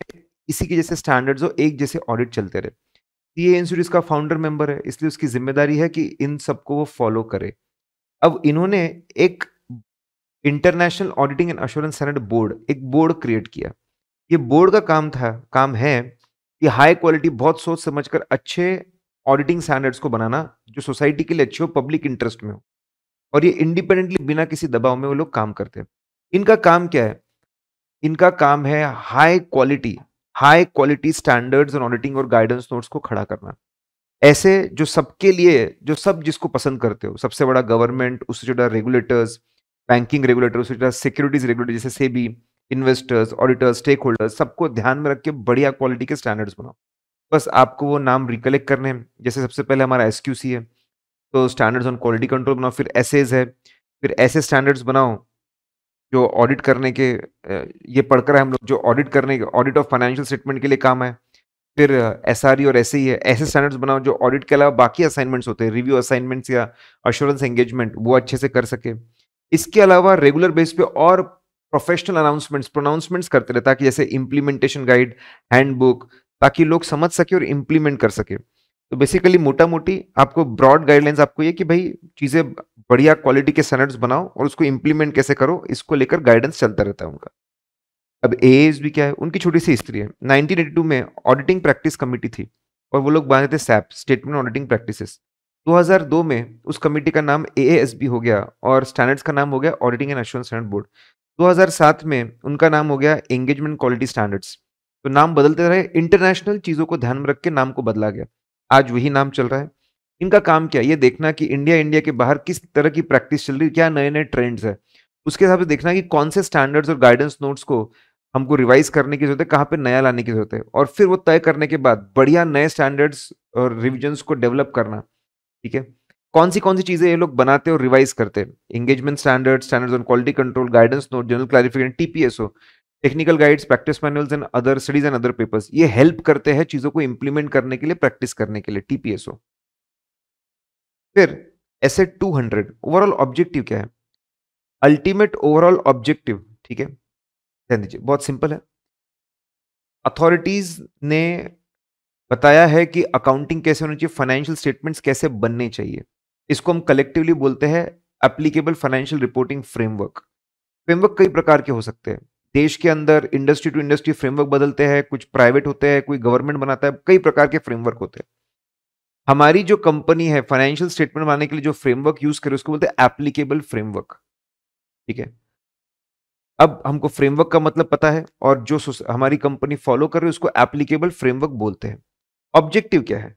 इसी के जैसे स्टैंडर्ड्स हो एक जैसे ऑडिट चलते रहे सी ए इंस्टीट्यूट का फाउंडर मेंबर है इसलिए उसकी जिम्मेदारी है कि इन सबको वो फॉलो करे अब इन्होंने एक international auditing and assurance standard board एक बोर्ड क्रिएट किया ये बोर्ड का काम था काम है कि हाई क्वालिटी बहुत सोच समझ कर अच्छे ऑडिटिंग स्टैंडर्ड्स को बनाना जो सोसाइटी के लिए अच्छे हो पब्लिक इंटरेस्ट में हो और ये इंडिपेंडेंटली बिना किसी दबाव में वो लोग काम करते हैं इनका काम क्या है इनका काम है high quality high quality standards और ऑडिटिंग और गाइडेंस नोट्स को खड़ा करना ऐसे जो सबके लिए जो सब जिसको पसंद करते हो सबसे बड़ा गवर्नमेंट उससे जुड़ा रेगुलेटर्स बैंकिंग रेगुलेटर उसी तरह सिक्योरिटीज रेगुलेटर जैसे SEBI investors auditors stakeholders सबको ध्यान में रख के बढ़िया क्वालिटी के स्टैंडर्ड्स बनाओ बस आपको वो नाम रिकलेक्ट करने हैं जैसे सबसे पहले हमारा एस क्यू सी है तो स्टैंडर्ड्स ऑन क्वालिटी कंट्रोल बनाओ फिर एसेज है फिर ऐसे स्टैंडर्ड्स बनाओ जो ऑडिट करने के ये पढ़कर हम लोग जो ऑडिट करने के ऑडिट ऑफ फाइनेंशियल स्टेटमेंट के लिए काम है फिर एस आर ई और ऐसे ही e है ऐसे स्टैंडर्ड्स बनाओ जो ऑडिट के अलावा बाकी असाइनमेंट्स होते हैं रिव्यू असाइनमेंट्स या अश्योरेंस एंगेजमेंट वो अच्छे से कर सके इसके अलावा रेगुलर बेस पे और प्रोफेशनल अनाउंसमेंट्स प्रोनाउंसमेंट्स करते रहे ताकि जैसे इम्प्लीमेंटेशन गाइड हैंडबुक ताकि लोग समझ सके और इम्प्लीमेंट कर सके तो बेसिकली मोटा मोटी आपको ब्रॉड गाइडलाइंस आपको ये कि भाई चीज़ें बढ़िया क्वालिटी के स्टैंडर्ड्स बनाओ और उसको इंप्लीमेंट कैसे करो इसको लेकर गाइडेंस चलता रहता है उनका अब ए भी क्या है उनकी छोटी सी हिस्ट्री है 1982 में ऑडिटिंग प्रैक्टिस कमेटी थी और वो लोग बनाते थे सैप स्टेटमेंट ऑडिटिंग प्रैक्टिसेस 2002 में उस कमेटी का नाम ए हो गया और स्टैंडर्ड्स का नाम हो गया auditing and assurance standard board 2007 में उनका नाम हो गया एंगेजमेंट क्वालिटी स्टैंडर्ड्स तो नाम बदलते रहे इंटरनेशनल चीज़ों को ध्यान में रख के नाम को बदला गया आज वही नाम चल रहा है इनका काम क्या ये देखना कि इंडिया इंडिया के बाहर किस तरह की प्रैक्टिस चल रही है क्या नए नए ट्रेंड्स है उसके हिसाब से देखना कि कौन से स्टैंडर्ड्स और गाइडेंस नोट्स को हमको रिवाइज करने की जरूरत है कहाँ पे नया लाने की जरूरत है और फिर वो तय करने के बाद बढ़िया नए स्टैंडर्ड्स और रिविजन्स को डेवलप करना ठीक है कौन सी कौन सी चीजें ये लोग बनाते और रिवाइज करते हैं engagement standard standards on quality control guidance note general clarification TPSO technical guides practice manuals and other studies and other papers ये हेल्प करते हैं चीजों को इंप्लीमेंट करने के लिए प्रैक्टिस करने के लिए टीपीएसओ फिर एसेट 200 ओवरऑल ऑब्जेक्टिव क्या है अल्टीमेट ओवरऑल ऑब्जेक्टिव ठीक है ध्यान दीजिए बहुत सिंपल है अथॉरिटीज ने बताया है कि अकाउंटिंग कैसे होनी चाहिए फाइनेंशियल स्टेटमेंट्स कैसे बनने चाहिए इसको हम कलेक्टिवली बोलते हैं applicable financial reporting framework framework कई प्रकार के हो सकते हैं देश के अंदर इंडस्ट्री टू इंडस्ट्री फ्रेमवर्क बदलते हैं कुछ प्राइवेट होते हैं कोई गवर्नमेंट बनाता है कई प्रकार के फ्रेमवर्क होते हैं हमारी जो कंपनी है फाइनेंशियल स्टेटमेंट बनाने के लिए जो फ्रेमवर्क यूज करे उसको बोलते हैं एप्लीकेबल फ्रेमवर्क ठीक है अब हमको फ्रेमवर्क का मतलब पता है और जो हमारी कंपनी फॉलो कर रही है उसको एप्लीकेबल फ्रेमवर्क बोलते हैं ऑब्जेक्टिव क्या है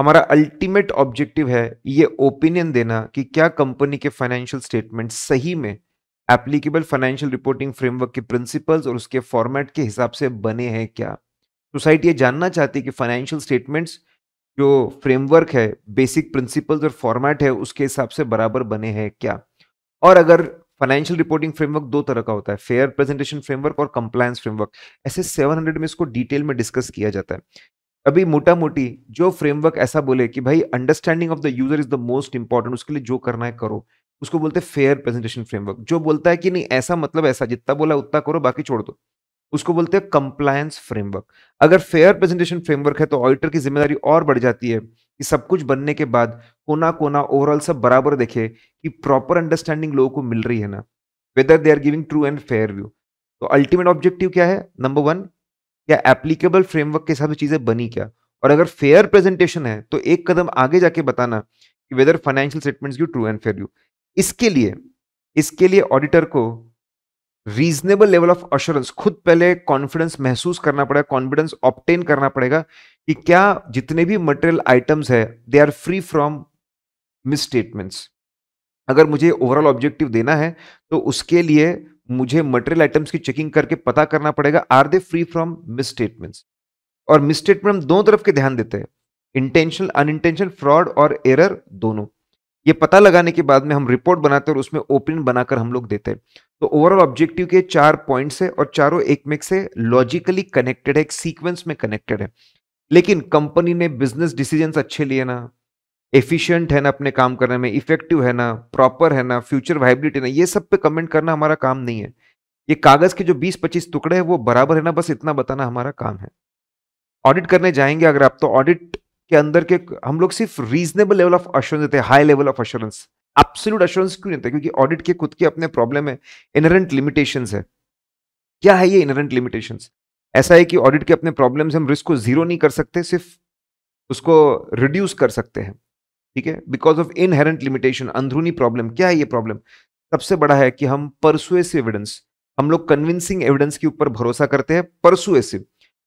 हमारा अल्टीमेट ऑब्जेक्टिव है ये ओपिनियन देना कि क्या कंपनी के फाइनेंशियल स्टेटमेंट सही में एप्लीकेबल फाइनेंशियल रिपोर्टिंग फ्रेमवर्क के प्रिंसिपल्स और उसके फॉर्मेट के हिसाब से बने हैं क्या सोसाइटी ये जानना चाहती है कि फाइनेंशियल स्टेटमेंट्स जो फ्रेमवर्क है बेसिक प्रिंसिपल्स और फॉर्मेट है उसके हिसाब से बराबर बने हैं क्या और अगर फाइनेंशियल रिपोर्टिंग फ्रेमवर्क दो तरह का होता है फेयर प्रेजेंटेशन फ्रेमवर्क और कंप्लायंस फ्रेमवर्क ऐसे 700 में इसको डिटेल में डिस्कस किया जाता है अभी मोटा मोटी जो फ्रेमवर्क ऐसा बोले कि भाई understanding of the user is the most important उसके लिए जो करना है करो उसको बोलते हैं फेयर प्रेजेंटेशन फ्रेमवर्क जो बोलता है कि नहीं ऐसा मतलब ऐसा जितना बोला उतना करो बाकी छोड़ दो उसको बोलते हैं कंप्लायंस फ्रेमवर्क अगर फेयर प्रेजेंटेशन फ्रेमवर्क है तो ऑडिटर की जिम्मेदारी और बढ़ जाती है कि सब कुछ बनने के बाद कोना कोना ओवरऑल सब बराबर देखे कि प्रॉपर अंडरस्टैंडिंग लोगों को मिल रही है ना whether they are giving true and fair view तो अल्टीमेट ऑब्जेक्टिव क्या है नंबर वन या एप्लीकेबल फ्रेमवर्क के साथ वो चीजें बनी क्या और अगर फेयर प्रेजेंटेशन है तो एक कदम आगे जाके बताना कि whether financial statements you true and fair you इसके लिए इसके लिए ऑडिटर को रीजनेबल लेवल ऑफ अश्योरेंस खुद पहले कॉन्फिडेंस महसूस करना पड़ेगा कॉन्फिडेंस ऑप्टेन करना पड़ेगा कि क्या जितने भी मटेरियल आइटम्स है they are free from misstatements अगर मुझे ओवरऑल ऑब्जेक्टिव देना है तो उसके लिए मुझे मटेरियल आइटम्स की चेकिंग करके पता करना पड़ेगा are they free from misstatements और मिस स्टेटमेंट हम दोनों तरफ के ध्यान देते हैं इंटेंशनल अनइंटेंशनल फ्रॉड और एरर दोनों ये पता लगाने के बाद में हम रिपोर्ट बनाते हैं और उसमें ओपिनियन बनाकर हम लोग देते हैं तो ओवरऑल ऑब्जेक्टिव के चार पॉइंट्स है और चारों एक मेक से लॉजिकली कनेक्टेड है एक सीक्वेंस में कनेक्टेड है लेकिन कंपनी ने बिजनेस डिसीजंस अच्छे लिए ना एफिशिएंट है ना अपने काम करने में इफेक्टिव है ना प्रॉपर है ना फ्यूचर वाइबिलिटी ना ये सब पे कमेंट करना हमारा काम नहीं है ये कागज के जो 20-25 टुकड़े हैं वो बराबर है ना बस इतना बताना हमारा काम है ऑडिट करने जाएंगे अगर आप तो ऑडिट के अंदर के हम लोग सिर्फ रीजनेबल लेवल ऑफ अश्योरेंस देते हैं high level of assurance absolute assurance क्यों नहीं देते क्योंकि ऑडिट के खुद के अपने प्रॉब्लम है इनरेंट लिमिटेशन है क्या है ये इनरेंट लिमिटेशन ऐसा है कि ऑडिट के अपने प्रॉब्लम्स हम रिस्क को जीरो नहीं कर सकते सिर्फ उसको रिड्यूस कर सकते हैं ठीक है बिकॉज ऑफ इनहेरेंट लिमिटेशन अंदरूनी प्रॉब्लम क्या है ये प्रॉब्लम सबसे बड़ा है कि हम परसुएसिव एविडेंस हम लोग कन्विंसिंग एविडेंस के ऊपर भरोसा करते हैं परसुएसिव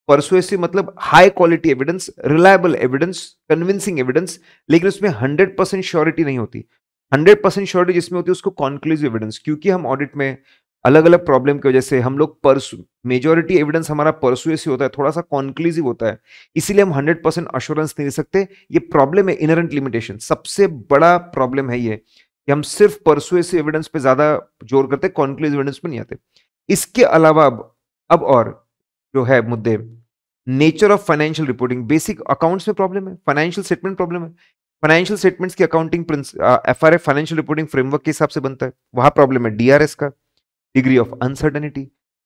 परसुएसिव मतलब high quality evidence reliable evidence convincing evidence लेकिन उसमें हंड्रेड परसेंट श्योरिटी नहीं होती हंड्रेड परसेंट श्योरिटी जिसमें होती है उसको कॉन्क्लूसिव एविडेंस क्योंकि हम ऑडिट में अलग अलग प्रॉब्लम की वजह से हम लोग परसू मेजोरिटी एविडेंस हमारा परसुएसिव होता है थोड़ा सा कॉन्क्लूसिव होता है इसीलिए हम 100 परसेंट अश्योरेंस नहीं दे सकते ये प्रॉब्लम है इनरेंट लिमिटेशन सबसे बड़ा प्रॉब्लम है ये कि हम सिर्फ परसुएसिव एविडेंस पे ज्यादा जोर करते कॉन्क्लूसिव एविडेंस पर नहीं आते इसके अलावा अब अब और जो है मुद्दे nature of financial reporting basic accounts में प्रॉब्लम है फाइनेंशियल स्टेटमेंट प्रॉब्लम है फाइनेंशियल स्टेटमेंट्स की accounting F R financial reporting framework के हिसाब से बनता है वहां प्रॉब्लम है डीआरएस का डिग्री ऑफ अनसर्टनिटी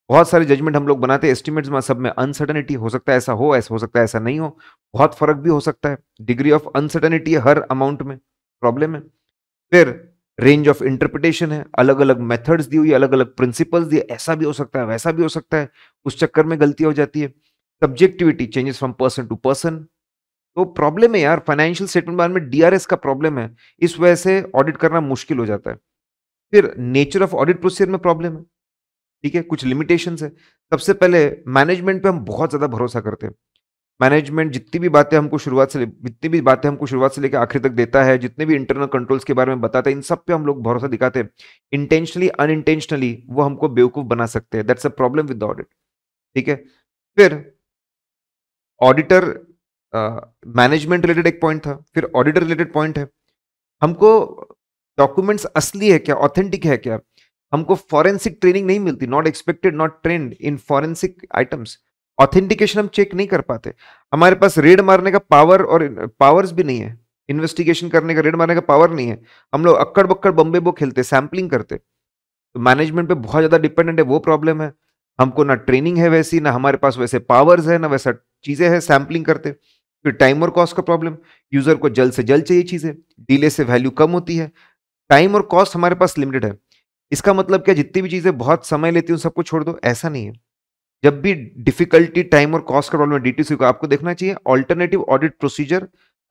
बहुत सारे जजमेंट हम लोग बनाते हैं एस्टिमेट्स में सब में अनसर्टनिटी हो सकता है ऐसा हो ऐसा हो सकता है ऐसा नहीं हो बहुत फर्क भी हो सकता है डिग्री ऑफ अनसर्टनिटी हर अमाउंट में प्रॉब्लम है फिर रेंज ऑफ इंटरप्रिटेशन है अलग अलग मेथड्स दी हुई अलग अलग प्रिंसिपल्स दिए ऐसा भी हो सकता है वैसा भी हो सकता है उस चक्कर में गलती हो जाती है subjectivity changes from person to person तो प्रॉब्लम है यार फाइनेंशियल स्टेटमेंट में डीआरएस का प्रॉब्लम है इस वजह से ऑडिट करना मुश्किल हो जाता है फिर नेचर ऑफ ऑडिट प्रोसीजर में प्रॉब्लम है ठीक है कुछ लिमिटेशन है सबसे पहले मैनेजमेंट पे हम बहुत ज़्यादा भरोसा करते हैं मैनेजमेंट जितनी भी बातें हमको शुरुआत से जितनी भी बातें हमको शुरुआत से लेकर आखिर तक देता है जितने भी इंटरनल कंट्रोल्स के बारे में बताता है इन सब पे हम लोग भरोसा दिखाते हैं इंटेंशनली अनइंटेंशनली वो हमको बेवकूफ़ बना सकते हैं that's a problem with audit ठीक है फिर ऑडिटर मैनेजमेंट रिलेटेड एक पॉइंट था फिर ऑडिटर रिलेटेड पॉइंट है हमको डॉक्यूमेंट्स असली है क्या ऑथेंटिक है क्या हमको फॉरेंसिक ट्रेनिंग नहीं मिलती not expected not trained in forensic items authentication हम चेक नहीं कर पाते हमारे पास रेड मारने का पावर और पावर्स भी नहीं है इन्वेस्टिगेशन करने का रेड मारने का पावर नहीं है हम लोग अक्कड़ बक्कड़ बम्बे वो खेलते सैम्पलिंग करते तो मैनेजमेंट पे बहुत ज़्यादा डिपेंडेंट है वो प्रॉब्लम है हमको ना ट्रेनिंग है वैसी ना हमारे पास वैसे पावर्स है ना वैसा चीज़ें हैं सैम्पलिंग करते फिर तो टाइम और कॉस्ट का प्रॉब्लम यूज़र को जल्द से जल्द चाहिए चीज़ें डीले से वैल्यू कम होती है टाइम और कॉस्ट हमारे पास लिमिटेड है इसका मतलब क्या जितनी भी चीज़ें बहुत समय लेती हैं सबको छोड़ दो ऐसा नहीं है जब भी डिफिकल्टी टाइम और कॉस्ट का प्रॉब्लम है डीटीसी को आपको देखना चाहिए ऑल्टरनेटिव ऑडिट प्रोसीजर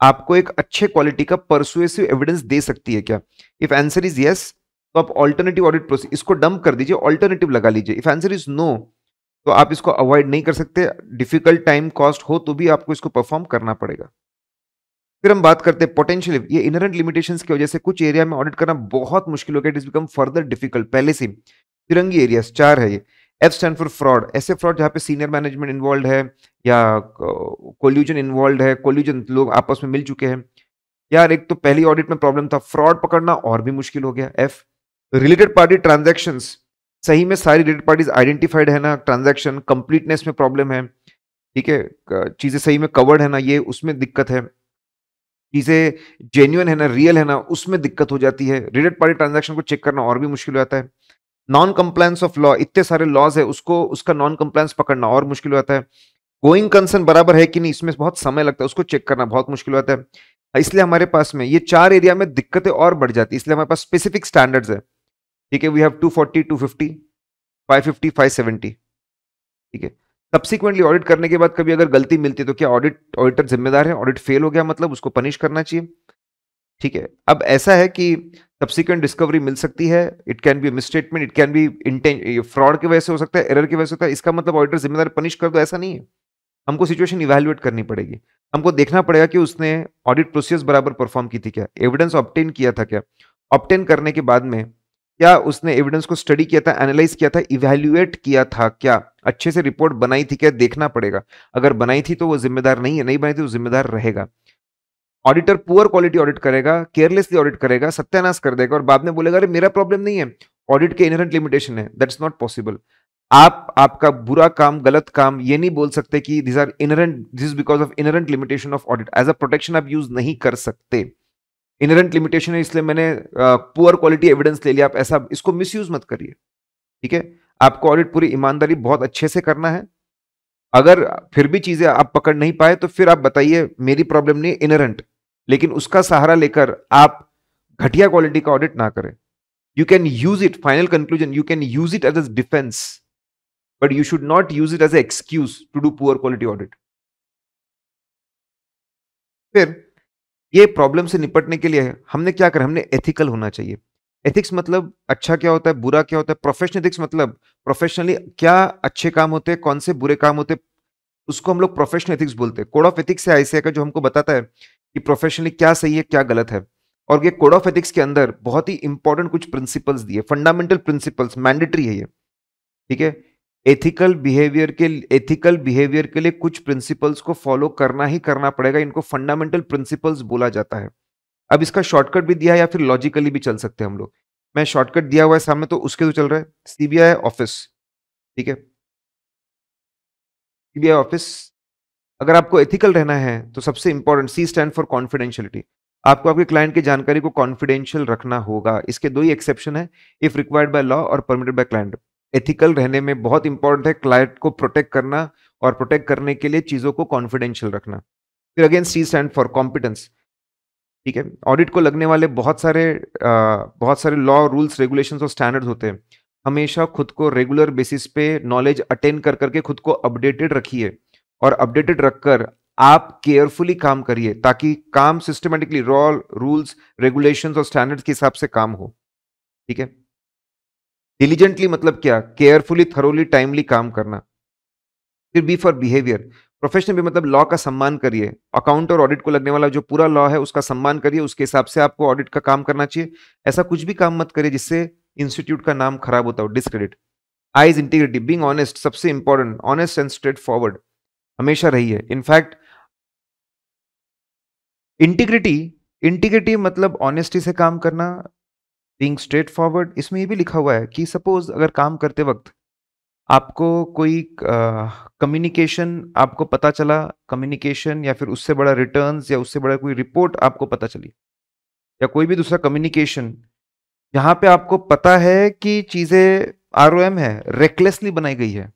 आपको एक अच्छे क्वालिटी का परसुएसिव एविडेंस दे सकती है क्या इफ आंसर इज यस तो आप ऑल्टरनेटिव ऑडिट प्रोसीजर इसको डंप कर दीजिए ऑल्टरनेटिव लगा लीजिए इफ आंसर इज नो तो आप इसको अवॉइड नहीं कर सकते डिफिकल्ट टाइम कॉस्ट हो तो भी आपको इसको परफॉर्म करना पड़ेगा फिर हम बात करते हैं पोटेंशियल ये इनहेरेंट लिमिटेशन की वजह से कुछ एरिया में ऑडिट करना बहुत मुश्किल हो गया it is become further difficult पहले से तिरंगी एरिया चार है ये एफ स्टैंड फॉर फ्रॉड ऐसे फ्रॉड जहाँ पे सीनियर मैनेजमेंट इन्वॉल्व है या कोल्यूजन इन्वॉल्व है कोल्यूजन लोग आपस में मिल चुके हैं यार एक तो पहली ऑडिट में प्रॉब्लम था फ्रॉड पकड़ना और भी मुश्किल हो गया एफ रिलेटेड पार्टी ट्रांजेक्शन सही में सारी रिलेटेड पार्टीज आइडेंटिफाइड है ना ट्रांजेक्शन कंप्लीटनेस में प्रॉब्लम है ठीक है चीज़ें सही में कवर्ड है ना ये उसमें दिक्कत है चीज़ें जेन्यून है ना रियल है ना उसमें दिक्कत हो जाती है रिलेटेड पार्टी ट्रांजेक्शन को चेक करना और भी मुश्किल हो जाता है नॉन कंप्लायंस ऑफ लॉ इतने सारे लॉज है उसको उसका नॉन कंप्लायंस पकड़ना और मुश्किल हो जाता है गोइंग कंसर्न बराबर है कि नहीं इसमें बहुत समय लगता है उसको चेक करना बहुत मुश्किल होता है इसलिए हमारे पास में ये चार एरिया में दिक्कतें और बढ़ जाती है इसलिए हमारे पास स्पेसिफिक स्टैंडर्ड्स है ठीक है we have two forty two fifty five fifty five seventy ठीक है सब्सिक्वेंटली ऑडिट करने के बाद कभी अगर गलती मिलती है तो क्या ऑडिट ऑडिटर जिम्मेदार है ऑडिट फेल हो गया मतलब उसको पनिश करना चाहिए ठीक है अब ऐसा है कि सब्सिक्वेंट डिस्कवरी मिल सकती है it can be misstatement it can be इंटें फ्रॉड की वजह से हो सकता है एरर की वजह से होता है इसका मतलब ऑडिटर जिम्मेदार पनिश कर दो ऐसा नहीं है हमको सिचुएशन इवेल्युएट करनी पड़ेगी हमको देखना पड़ेगा कि उसने ऑडिट प्रोसीजर्स बराबर परफॉर्म की थी क्या एविडेंस ऑप्टेन किया था क्या ऑप्टेन करने के बाद में क्या उसने एविडेंस को स्टडी किया था एनालाइज किया था इवेल्युएट किया था क्या अच्छे से रिपोर्ट बनाई थी क्या देखना पड़ेगा अगर बनाई थी तो वो जिम्मेदार नहीं है नहीं बनाई थी वो तो जिम्मेदार रहेगा ऑडिटर पुअर क्वालिटी ऑडिट करेगा केयरलेसली ऑडिट करेगा सत्यानाश कर देगा और बाद में बोलेगा अरे मेरा प्रॉब्लम नहीं है ऑडिट के इनहरेंट लिमिटेशन है दैट्स नॉट पॉसिबल आप आपका बुरा काम गलत काम ये नहीं बोल सकते कि this are inherent this because of inherent limitation of audit as a protection आप यूज नहीं कर सकते इनरेंट लिमिटेशन है इसलिए मैंने पुअर क्वालिटी एविडेंस ले लिया आप ऐसा इसको मिस मत करिए ठीक है आपको ऑडिट पूरी ईमानदारी बहुत अच्छे से करना है अगर फिर भी चीजें आप पकड़ नहीं पाए तो फिर आप बताइए मेरी प्रॉब्लम नहीं इनरेंट लेकिन उसका सहारा लेकर आप घटिया क्वालिटी का ऑडिट ना करें you can use it final conclusion you can use it as a defence but you should not use it as excuse to do poor quality audit फिर ये प्रॉब्लम से निपटने के लिए हमने क्या करें हमने एथिकल होना चाहिए एथिक्स मतलब अच्छा क्या होता है बुरा क्या होता है प्रोफेशनल एथिक्स मतलब प्रोफेशनली क्या अच्छे काम होते हैं कौन से बुरे काम होते हैं उसको हम लोग प्रोफेशनल एथिक्स बोलते हैं कोड ऑफ एथिक्स है ऐसे का जो हमको बताता है कि प्रोफेशनली क्या सही है क्या गलत है और ये कोड ऑफ एथिक्स के अंदर बहुत ही इंपॉर्टेंट कुछ प्रिंसिपल्स दिए फंडामेंटल प्रिंसिपल्स मैंडेटरी है ये ठीक है एथिकल बिहेवियर के एथिकल बिहेवियर के लिए कुछ प्रिंसिपल्स को फॉलो करना ही करना पड़ेगा इनको फंडामेंटल प्रिंसिपल्स बोला जाता है अब इसका शॉर्टकट भी दिया है या फिर लॉजिकली भी चल सकते हैं हम लोग मैं शॉर्टकट दिया हुआ है सामने तो उसके तो चल रहा है सीबीआई ऑफिस ठीक है सीबीआई ऑफिस अगर आपको एथिकल रहना है तो सबसे important C stand for confidentiality आपको आपके क्लाइंट की जानकारी को कॉन्फिडेंशियल रखना होगा इसके दो ही एक्सेप्शन है इफ रिक्वायर्ड बाय लॉ और परमिटेड बाय क्लाइंट एथिकल रहने में बहुत इंपॉर्टेंट है क्लाइंट को प्रोटेक्ट करना और प्रोटेक्ट करने के लिए चीज़ों को कॉन्फिडेंशियल रखना फिर again C stand for competence ठीक है ऑडिट को लगने वाले बहुत सारे आ, बहुत सारे लॉ रूल्स रेगुलेशन और स्टैंडर्ड होते हैं हमेशा खुद को रेगुलर बेसिस पे नॉलेज अटेन कर करके खुद को अपडेटेड रखिए और अपडेटेड रखकर आप केयरफुली काम करिए ताकि काम सिस्टमेटिकली रॉ रूल्स रेगुलेशंस और स्टैंडर्ड्स के हिसाब से काम हो ठीक है डिलीजेंटली मतलब क्या केयरफुली थरोली टाइमली काम करना फिर बी फॉर बिहेवियर प्रोफेशनल भी मतलब लॉ का सम्मान करिए अकाउंट और ऑडिट को लगने वाला जो पूरा लॉ है उसका सम्मान करिए उसके हिसाब से आपको ऑडिट का काम करना चाहिए ऐसा कुछ भी काम मत करिए जिससे इंस्टीट्यूट का नाम खराब होता हो discredit I's integrity being honest सबसे important honest and straightforward हमेशा रही है इनफैक्ट इंटीग्रिटी इंटीग्रिटी मतलब ऑनेस्टी से काम करना बींग स्ट्रेट फॉरवर्ड इसमें ये भी लिखा हुआ है कि सपोज अगर काम करते वक्त आपको कोई कम्युनिकेशन uh, आपको पता चला कम्युनिकेशन या फिर उससे बड़ा रिटर्न या उससे बड़ा कोई रिपोर्ट आपको पता चली या कोई भी दूसरा कम्युनिकेशन जहाँ पे आपको पता है कि चीज़ें आर है रेकलेसली बनाई गई है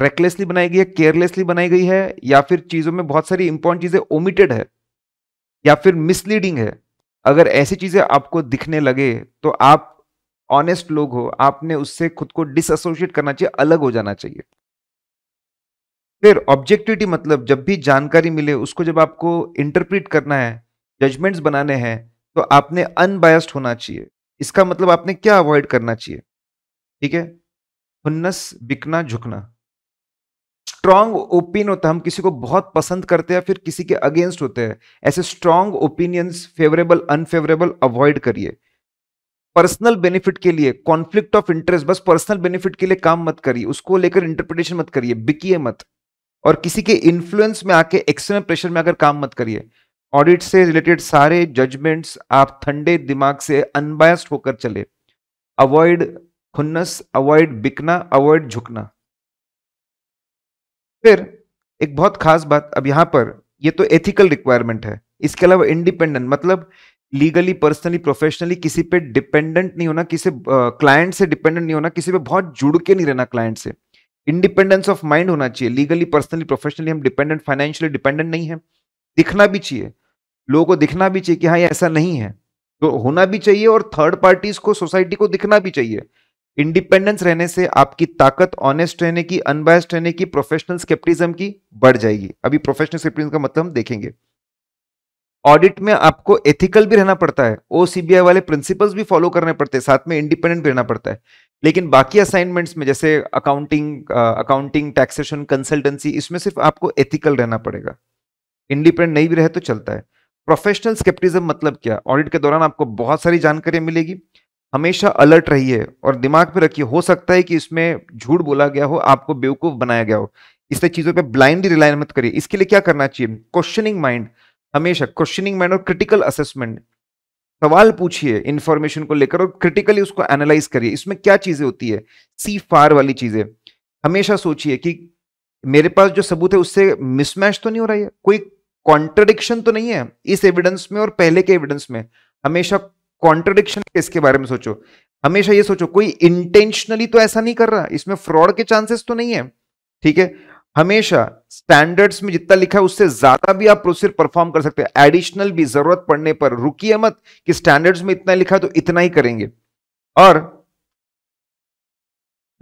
रेकलेसली बनाई गई है केयरलेसली बनाई गई है या फिर चीज़ों में बहुत सारी इंपॉर्टेंट चीज़ें ओमिटेड है या फिर मिसलीडिंग है अगर ऐसी चीजें आपको दिखने लगे तो आप ऑनेस्ट लोग हो आपने उससे खुद को डिसोसिएट करना चाहिए अलग हो जाना चाहिए फिर ऑब्जेक्टिविटी मतलब जब भी जानकारी मिले उसको जब आपको इंटरप्रिट करना है जजमेंट्स बनाने हैं तो आपने अनबायस्ड होना चाहिए इसका मतलब आपने क्या अवॉइड करना चाहिए ठीक है खुन्नस बिकना झुकना स्ट्रांग ओपिनियन होता है हम किसी को बहुत पसंद करते हैं फिर किसी के अगेंस्ट होते हैं ऐसे strong opinions favourable unfavourable avoid करिए पर्सनल बेनिफिट के लिए कॉन्फ्लिक्ट ऑफ इंटरेस्ट बस पर्सनल बेनिफिट के लिए काम मत करिए उसको लेकर इंटरप्रिटेशन मत करिए बिकिए मत और किसी के इन्फ्लुएंस में आके एक्सटर्नल प्रेशर में आकर काम मत करिए ऑडिट से रिलेटेड सारे जजमेंट्स आप ठंडे दिमाग से अनबायस्ड होकर चले अवॉइड खुन्नस अवॉइड बिकना अवॉइड झुकना फिर एक बहुत खास बात अब यहां पर ये तो एथिकल रिक्वायरमेंट है इसके अलावा इंडिपेंडेंट मतलब लीगली पर्सनली प्रोफेशनली किसी पे डिपेंडेंट नहीं होना किसी क्लाइंट से डिपेंडेंट नहीं होना किसी पे बहुत जुड़ के नहीं रहना क्लाइंट से इंडिपेंडेंस ऑफ माइंड होना चाहिए लीगली पर्सनली प्रोफेशनली हम डिपेंडेंट फाइनेंशियली डिपेंडेंट नहीं है दिखना भी चाहिए लोगों को दिखना भी चाहिए कि हाँ ये ऐसा नहीं है तो होना भी चाहिए और थर्ड पार्टीज को सोसाइटी को दिखना भी चाहिए इंडिपेंडेंस रहने से आपकी ताकत ऑनेस्ट रहने की अनबायस्ड रहने की प्रोफेशनल स्केप्टिज्म की बढ़ जाएगी अभी प्रोफेशनल स्केप्टिज्म का मतलब हम देखेंगे ऑडिट में आपको एथिकल भी रहना पड़ता है ओ वाले प्रिंसिपल्स भी फॉलो करने पड़ते हैं साथ में इंडिपेंडेंट भी रहना पड़ता है लेकिन बाकी असाइनमेंट्स में जैसे अकाउंटिंग अकाउंटिंग टैक्सेशन कंसल्टेंसी इसमें सिर्फ आपको एथिकल रहना पड़ेगा इंडिपेंडेंट नहीं भी रहे तो चलता है प्रोफेशनल स्केप्टिज्म मतलब क्या ऑडिट के दौरान आपको बहुत सारी जानकारी मिलेगी हमेशा अलर्ट रहिए और दिमाग पे रखिए हो सकता है कि इसमें झूठ बोला गया हो आपको बेवकूफ बनाया गया हो इससे चीजों पे ब्लाइंडली रिलाय मत करिए इसके लिए क्या करना चाहिए क्वेश्चनिंग माइंड हमेशा क्वेश्चनिंग माइंड और क्रिटिकल असेसमेंट सवाल पूछिए इन्फॉर्मेशन को लेकर और क्रिटिकली उसको एनालाइज करिए इसमें क्या चीजें होती है सी फार वाली चीजें हमेशा सोचिए कि मेरे पास जो सबूत है उससे मिसमैच तो नहीं हो रही है कोई कॉन्ट्रडिक्शन तो नहीं है इस एविडेंस में और पहले के एविडेंस में हमेशा कॉन्ट्रडिक्शन इसके बारे में सोचो हमेशा ये सोचो कोई इंटेंशनली तो ऐसा नहीं कर रहा इसमें फ्रॉड के चांसेस तो नहीं है ठीक है हमेशा स्टैंडर्ड्स में जितना लिखा है उससे ज्यादा भी आप प्रोसीजर परफॉर्म कर सकते हैं एडिशनल भी जरूरत पड़ने पर रुकिए मत कि स्टैंडर्ड्स में इतना लिखा है तो इतना ही करेंगे और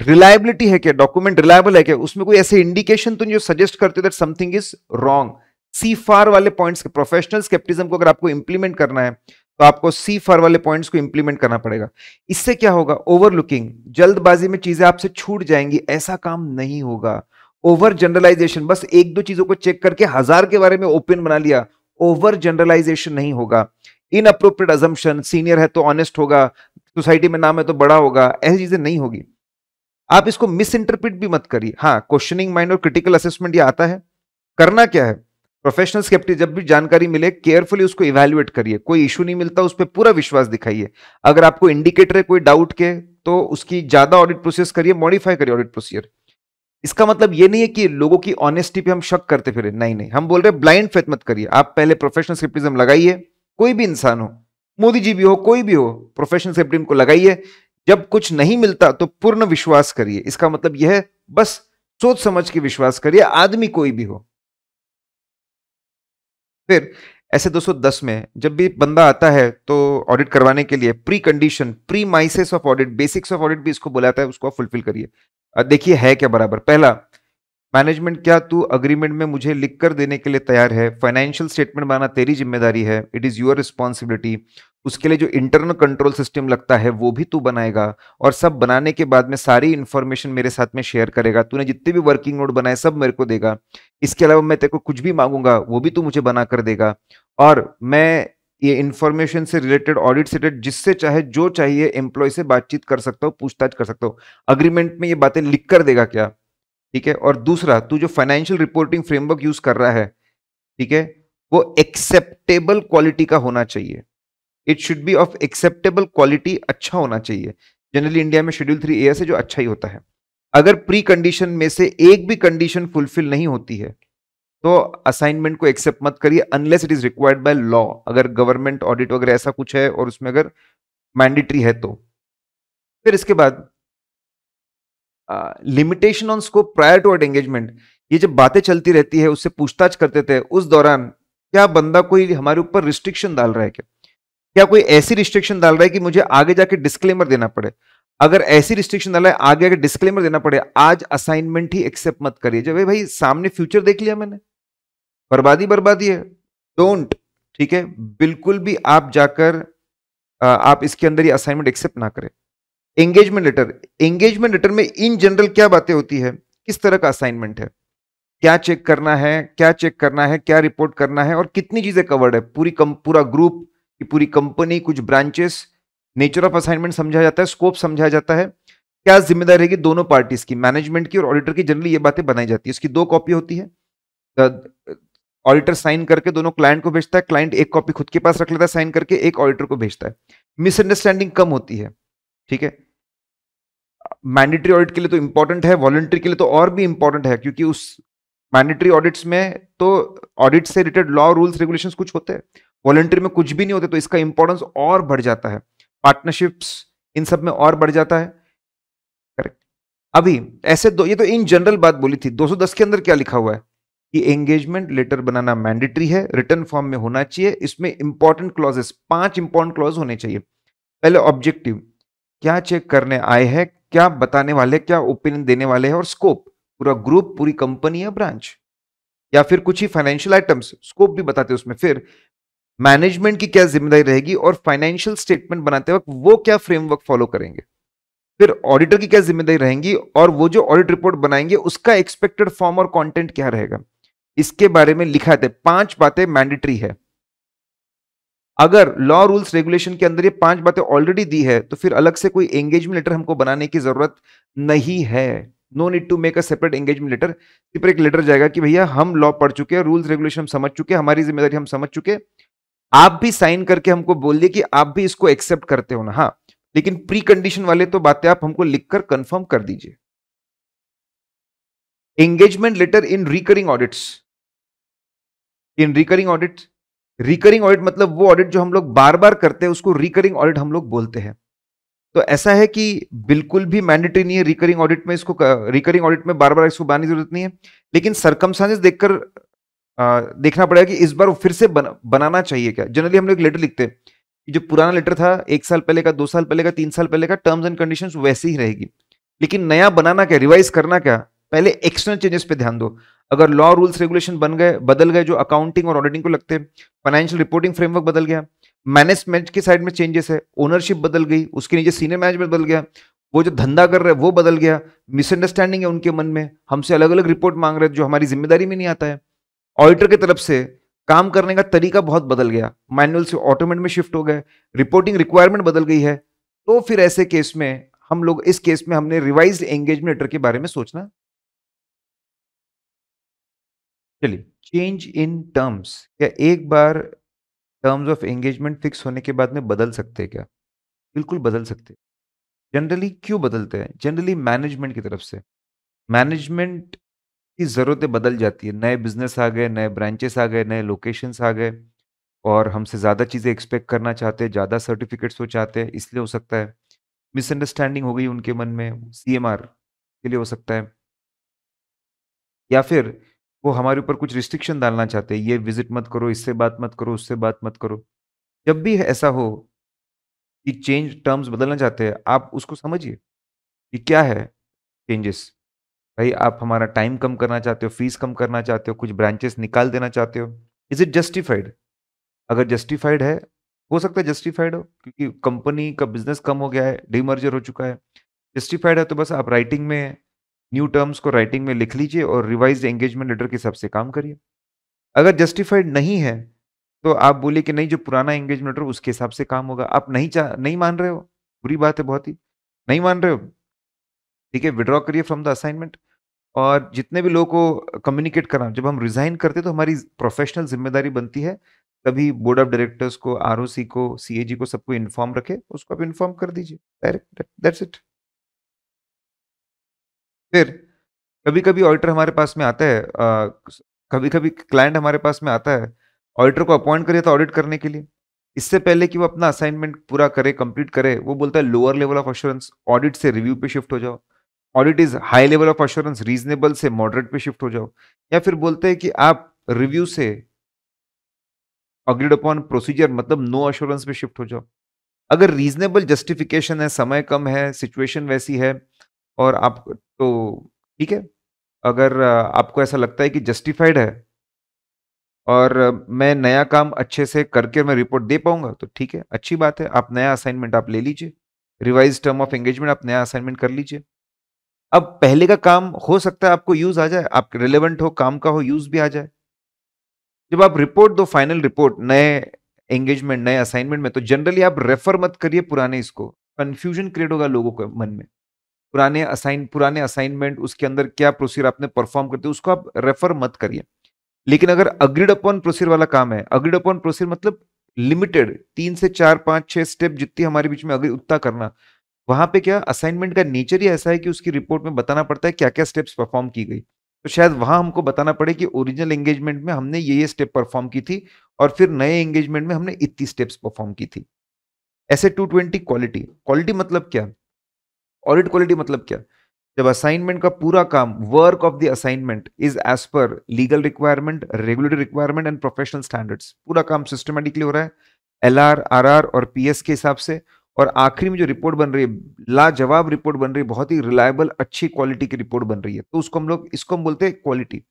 रिलायबिलिटी है क्या डॉक्यूमेंट रिलायबल है क्या उसमें कोई ऐसे इंडिकेशन तो जो सजेस्ट करते हो that something is wrong C four वाले पॉइंट्स के प्रोफेशनल स्केप्टिज्म को अगर आपको इंप्लीमेंट करना है तो आपको सी फॉर वाले पॉइंट्स को इंप्लीमेंट करना पड़ेगा इससे क्या होगा ओवरलुकिंग जल्दबाजी में चीजें आपसे छूट जाएंगी ऐसा काम नहीं होगा ओवर जनरलाइजेशन बस एक दो चीजों को चेक करके हजार के बारे में ओपन बना लिया ओवर जनरलाइजेशन नहीं होगा इन अप्रोप्रिएट अजम्पन सीनियर है तो ऑनेस्ट होगा सोसाइटी में नाम है तो बड़ा होगा ऐसी चीजें नहीं होगी आप इसको मिस इंटरप्रिट भी मत करिए हाँ क्वेश्चनिंग माइंड और क्रिटिकल असेसमेंट ये आता है करना क्या है प्रोफेशनल स्केप्टिक जब भी जानकारी मिले केयरफुली उसको इवेल्युएट करिए कोई इशू नहीं मिलता उस पर पूरा विश्वास दिखाइए अगर आपको इंडिकेटर है कोई डाउट के तो उसकी ज्यादा ऑडिट प्रोसेस करिए मॉडिफाई करिए ऑडिट प्रोसीजर इसका मतलब ये नहीं है कि लोगों की ऑनेस्टी पे हम शक करते फिर नहीं नहीं हम बोल रहे ब्लाइंड फेथ मत करिए आप पहले प्रोफेशनल स्केप्टिज्म लगाइए कोई भी इंसान हो मोदी जी भी हो कोई भी हो प्रोफेशनल स्केप्टिज्म को लगाइए जब कुछ नहीं मिलता तो पूर्ण विश्वास करिए इसका मतलब यह है बस सोच समझ के विश्वास करिए आदमी कोई भी हो फिर ऐसे 210 में जब भी बंदा आता है तो ऑडिट करवाने के लिए precondition premises of audit basics of audit भी इसको बुलाता है उसको फुलफिल करिए देखिए है क्या बराबर पहला मैनेजमेंट क्या तू अग्रीमेंट में मुझे लिख कर देने के लिए तैयार है फाइनेंशियल स्टेटमेंट बनाना तेरी जिम्मेदारी है इट इज़ योर रिस्पॉन्सिबिलिटी उसके लिए जो इंटरनल कंट्रोल सिस्टम लगता है वो भी तू बनाएगा और सब बनाने के बाद में सारी इन्फॉर्मेशन मेरे साथ में शेयर करेगा तूने जितने भी वर्किंग नोट बनाए सब मेरे को देगा इसके अलावा मैं तेरे को कुछ भी मांगूंगा वो भी तू मुझे बना कर देगा और मैं ये इन्फॉर्मेशन से रिलेटेड ऑडिट से रिलेटेड जिससे चाहे जो चाहिए एम्प्लॉय से बातचीत कर सकता हूँ पूछताछ कर सकता हूँ अग्रीमेंट में ये बातें लिख कर देगा क्या ठीक है और दूसरा तू जो फाइनेंशियल रिपोर्टिंग फ्रेमवर्क यूज कर रहा है ठीक है वो एक्सेप्टेबल क्वालिटी का होना चाहिए it should be of acceptable quality अच्छा होना चाहिए जनरली इंडिया में शेड्यूल थ्री ए है जो अच्छा ही होता है अगर प्री कंडीशन में से एक भी कंडीशन फुलफिल नहीं होती है तो असाइनमेंट को एक्सेप्ट मत करिए unless it is required by law अगर गवर्नमेंट ऑडिट वगैरह ऐसा कुछ है और उसमें अगर मैंडेटरी है तो फिर इसके बाद limitation on scope prior to engagement ये जब बातें चलती रहती है उससे पूछताछ करते थे उस दौरान क्या बंदा कोई हमारे ऊपर रिस्ट्रिक्शन डाल रहा है क्या क्या कोई ऐसी रिस्ट्रिक्शन डाल रहा है कि मुझे आगे जाके डिस्क्लेमर देना पड़े अगर ऐसी रिस्ट्रिक्शन डाला है आगे जाके डिस्क्लेमर देना पड़े आज असाइनमेंट ही एक्सेप्ट मत करिए जब भाई सामने फ्यूचर देख लिया मैंने बर्बादी बर्बादी है डोंट ठीक है बिल्कुल भी आप जाकर आप इसके अंदर ही असाइनमेंट एक्सेप्ट ना करें एंगेजमेंट लेटर एंगेजमेंट लेटर में इन जनरल क्या बातें होती है किस तरह का असाइनमेंट है क्या चेक करना है क्या चेक करना है क्या रिपोर्ट करना है और कितनी चीजें कवर्ड है पूरी कम पूरा ग्रुप की पूरी कंपनी कुछ ब्रांचेस नेचर ऑफ असाइनमेंट समझा जाता है स्कोप समझा जाता है क्या जिम्मेदार रहेगी दोनों पार्टीज की मैनेजमेंट की और ऑडिटर की जनरली ये बातें बनाई जाती है इसकी दो कॉपी होती है ऑडिटर साइन करके दोनों क्लाइंट को भेजता है क्लाइंट एक कॉपी खुद के पास रख लेता है साइन करके एक ऑडिटर को भेजता है मिसअंडरस्टैंडिंग कम होती है ठीक है मैंडेटरी ऑडिट के लिए तो इम्पोर्टेंट है वॉलेंट्री के लिए तो और भी इम्पोर्टेंट है क्योंकि उस मैंडेटरी ऑडिट्स में तो ऑडिट से रिलेटेड लॉ रूल्स रेगुलेशन कुछ होते हैं वॉलेंट्री में कुछ भी नहीं होते तो इसका इंपॉर्टेंस और बढ़ जाता है पार्टनरशिप्स इन सब में और बढ़ जाता है करेक्ट अभी ऐसे दो ये तो इन जनरल बात बोली थी 210 के अंदर क्या लिखा हुआ है कि एंगेजमेंट लेटर बनाना मैंडेटरी है रिटर्न फॉर्म में होना चाहिए इसमें इंपॉर्टेंट क्लॉजेस पांच इंपॉर्टेंट क्लॉज होने चाहिए पहले ऑब्जेक्टिव क्या चेक करने आए हैं क्या बताने वाले क्या ओपिनियन देने वाले हैं और स्कोप पूरा ग्रुप पूरी कंपनी या ब्रांच या फिर कुछ ही फाइनेंशियल आइटम्स स्कोप भी बताते हैं उसमें फिर मैनेजमेंट की क्या जिम्मेदारी रहेगी और फाइनेंशियल स्टेटमेंट बनाते वक्त वो क्या फ्रेमवर्क फॉलो करेंगे फिर ऑडिटर की क्या जिम्मेदारी रहेगी और वो जो ऑडिट रिपोर्ट बनाएंगे उसका एक्सपेक्टेड फॉर्म और कंटेंट क्या रहेगा इसके बारे में लिखा है पांच बातें मैंडेटरी है अगर लॉ रूल्स रेगुलेशन के अंदर ये पांच बातें ऑलरेडी दी है तो फिर अलग से कोई एंगेजमेंट लेटर हमको बनाने की जरूरत नहीं है no need to make a separate engagement letter सिर्फ एक लेटर जाएगा कि भैया हम लॉ पढ़ चुके हैं रूल्स रेगुलेशन हम समझ चुके हैं हमारी जिम्मेदारी हम समझ चुके आप भी साइन करके हमको बोल दिए कि आप भी इसको एक्सेप्ट करते हो ना हाँ लेकिन प्री कंडीशन वाले तो बातें आप हमको लिखकर कंफर्म कर दीजिए engagement letter in recurring audits in recurring audits recurring audit मतलब वो ऑडिट जो हम लोग बार बार करते हैं उसको रिकरिंग ऑडिट हम लोग बोलते हैं तो ऐसा है कि बिल्कुल भी मैंडेटरी नहीं है रिकरिंग ऑडिट में इसको रिकरिंग ऑडिट में बार बार इसको बनाने की जरूरत नहीं है लेकिन सरकमस्टांसेस देखकर देखना पड़ेगा कि इस बार वो फिर से बन, बनाना चाहिए क्या जनरली हम लोग लेटर लिखते हैं जो पुराना लेटर था एक साल पहले का दो साल पहले का तीन साल पहले का टर्म्स एंड कंडीशन वैसे ही रहेगी लेकिन नया बनाना क्या रिवाइज करना क्या पहले एक्सटर्नल चेंजेस पे ध्यान दो अगर लॉ रूल्स रेगुलेशन बन गए बदल गए जो अकाउंटिंग और ऑडिटिंग को लगते हैं फाइनेंशियल रिपोर्टिंग फ्रेमवर्क बदल गया मैनेजमेंट की साइड में चेंजेस है ओनरशिप बदल गई उसके नीचे सीनियर मैनेजमेंट बदल गया वो जो धंधा कर रहे हैं वो बदल गया मिसअंडरस्टैंडिंग है उनके मन में हमसे अलग अलग रिपोर्ट मांग रहे हैं जो हमारी जिम्मेदारी में नहीं आता है ऑडिटर की तरफ से काम करने का तरीका बहुत बदल गया मैनुअल से ऑटोमेट में शिफ्ट हो गए रिपोर्टिंग रिक्वायरमेंट बदल गई है तो फिर ऐसे केस में हम लोग इस केस में हमने रिवाइज एंगेजमेंट लेटर के बारे में सोचना चलिए चेंज इन टर्म्स क्या एक बार टर्म्स ऑफ एंगेजमेंट फिक्स होने के बाद में बदल सकते हैं क्या बिल्कुल बदल सकते जनरली क्यों बदलते हैं जनरली मैनेजमेंट की तरफ से मैनेजमेंट की ज़रूरतें बदल जाती है नए बिजनेस आ गए नए ब्रांचेस आ गए नए लोकेशंस आ गए और हमसे ज़्यादा चीज़ें एक्सपेक्ट करना चाहते हैं ज़्यादा सर्टिफिकेट्स वो चाहते हैं इसलिए हो सकता है मिसअंडरस्टैंडिंग हो गई उनके मन में सी के लिए हो सकता है या फिर वो हमारे ऊपर कुछ रिस्ट्रिक्शन डालना चाहते हैं ये विजिट मत करो इससे बात मत करो उससे बात मत करो जब भी ऐसा हो कि चेंज टर्म्स बदलना चाहते हैं आप उसको समझिए कि क्या है चेंजेस भाई आप हमारा टाइम कम करना चाहते हो फीस कम करना चाहते हो कुछ ब्रांचेस निकाल देना चाहते हो इज इट जस्टिफाइड अगर जस्टिफाइड है हो सकता है जस्टिफाइड हो क्योंकि कंपनी का बिजनेस कम हो गया है डीमर्जर हो चुका है जस्टिफाइड है तो बस आप राइटिंग में न्यू टर्म्स को राइटिंग में लिख लीजिए और रिवाइज एंगेजमेंट लेटर के हिसाब से काम करिए अगर जस्टिफाइड नहीं है तो आप बोले कि नहीं जो पुराना एंगेजमेंट लेटर उसके हिसाब से काम होगा आप नहीं चाह नहीं मान रहे हो बुरी बात है बहुत ही नहीं मान रहे हो ठीक है विड्रॉ करिए फ्रॉम द असाइनमेंट और जितने भी लोगों को कम्युनिकेट करना जब हम रिजाइन करते तो हमारी प्रोफेशनल जिम्मेदारी बनती है तभी बोर्ड ऑफ डायरेक्टर्स को आर को सी को सबको इन्फॉर्म रखे उसको आप इन्फॉर्म कर दीजिए डायरेक्ट दैट्स इट फिर कभी कभी ऑडिटर हमारे पास में आता है आ, कभी कभी क्लाइंट हमारे पास में आता है ऑडिटर को अपॉइंट करिए तो ऑडिट करने के लिए इससे पहले कि वो अपना असाइनमेंट पूरा करे कंप्लीट करे वो बोलता है lower level of assurance audit से रिव्यू पे शिफ्ट हो जाओ audit is high level of assurance reasonable से मॉडरेट पे शिफ्ट हो जाओ या फिर बोलते हैं कि आप रिव्यू से अग्रीड अपॉन प्रोसीजर मतलब नो अश्योरेंस पे शिफ्ट हो जाओ अगर रीजनेबल जस्टिफिकेशन है समय कम है सिचुएशन वैसी है और आप तो ठीक है अगर आपको ऐसा लगता है कि जस्टिफाइड है और मैं नया काम अच्छे से करके मैं रिपोर्ट दे पाऊंगा तो ठीक है अच्छी बात है आप नया असाइनमेंट आप ले लीजिए रिवाइज टर्म ऑफ एंगेजमेंट आप नया असाइनमेंट कर लीजिए अब पहले का काम हो सकता है आपको यूज आ जाए आप रिलेवेंट हो काम का हो यूज भी आ जाए जब आप रिपोर्ट दो फाइनल रिपोर्ट नए एंगेजमेंट नए असाइनमेंट में तो जनरली आप रेफर मत करिए पुराने इसको कंफ्यूजन क्रिएट होगा लोगों के मन में पुराने असाइन पुराने असाइनमेंट उसके अंदर क्या प्रोसीजर आपने परफॉर्म करते उसको आप रेफर मत करिए लेकिन अगर अग्रिड अपॉन प्रोसीजर वाला काम है अग्रिड अपॉन प्रोसीजर मतलब लिमिटेड तीन से चार पांच छह स्टेप जितनी हमारे बीच में अग्री उतना करना वहां पे क्या असाइनमेंट का नेचर ही ऐसा है कि उसकी रिपोर्ट में बताना पड़ता है क्या क्या स्टेप्स परफॉर्म की गई तो शायद वहां हमको बताना पड़े कि ओरिजिनल एंगेजमेंट में हमने ये ये स्टेप परफॉर्म की थी और फिर नए एंगेजमेंट में हमने इतनी स्टेप्स परफॉर्म की थी ऐसे 220 क्वालिटी क्वालिटी मतलब क्या ऑडिट क्वालिटी मतलब क्या जब असाइनमेंट का पूरा काम work of the assignment is as per legal requirement regulatory requirement and professional standards पूरा काम सिस्टमेटिकली हो रहा है एल आर और पी के हिसाब से और आखिरी में जो रिपोर्ट बन रही है लाजवाब रिपोर्ट बन रही है बहुत ही रिलायबल अच्छी क्वालिटी की रिपोर्ट बन रही है तो उसको हम लोग इसको हम बोलते हैं क्वालिटी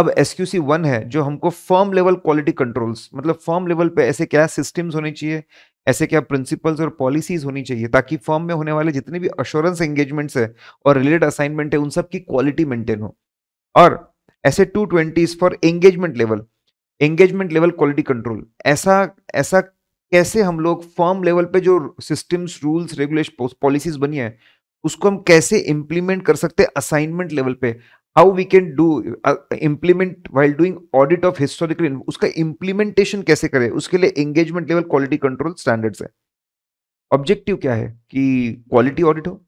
अब एस क्यू सी वन है जो हमको फर्म लेवल क्वालिटी कंट्रोल्स मतलब फर्म लेवल पे ऐसे क्या सिस्टम्स होने चाहिए ऐसे क्या प्रिंसिपल्स और पॉलिसीज होनी चाहिए ताकि फर्म में होने वाले जितने भी अश्योरेंस एंगेजमेंट्स है और रिलेटेड असाइनमेंट है उन सब की क्वालिटी मेंटेन हो और ऐसे two twenty's for engagement level engagement level quality control ऐसा ऐसा कैसे हम लोग फर्म लेवल पे जो सिस्टम्स रूल्स रेगुलेशन पॉलिसीज बनी है उसको हम कैसे इंप्लीमेंट कर सकते हैं असाइनमेंट लेवल पे how we can do implement while doing audit of historical उसका इम्प्लीमेंटेशन कैसे करें उसके लिए engagement level quality control standards है ऑब्जेक्टिव क्या है कि क्वालिटी ऑडिट हो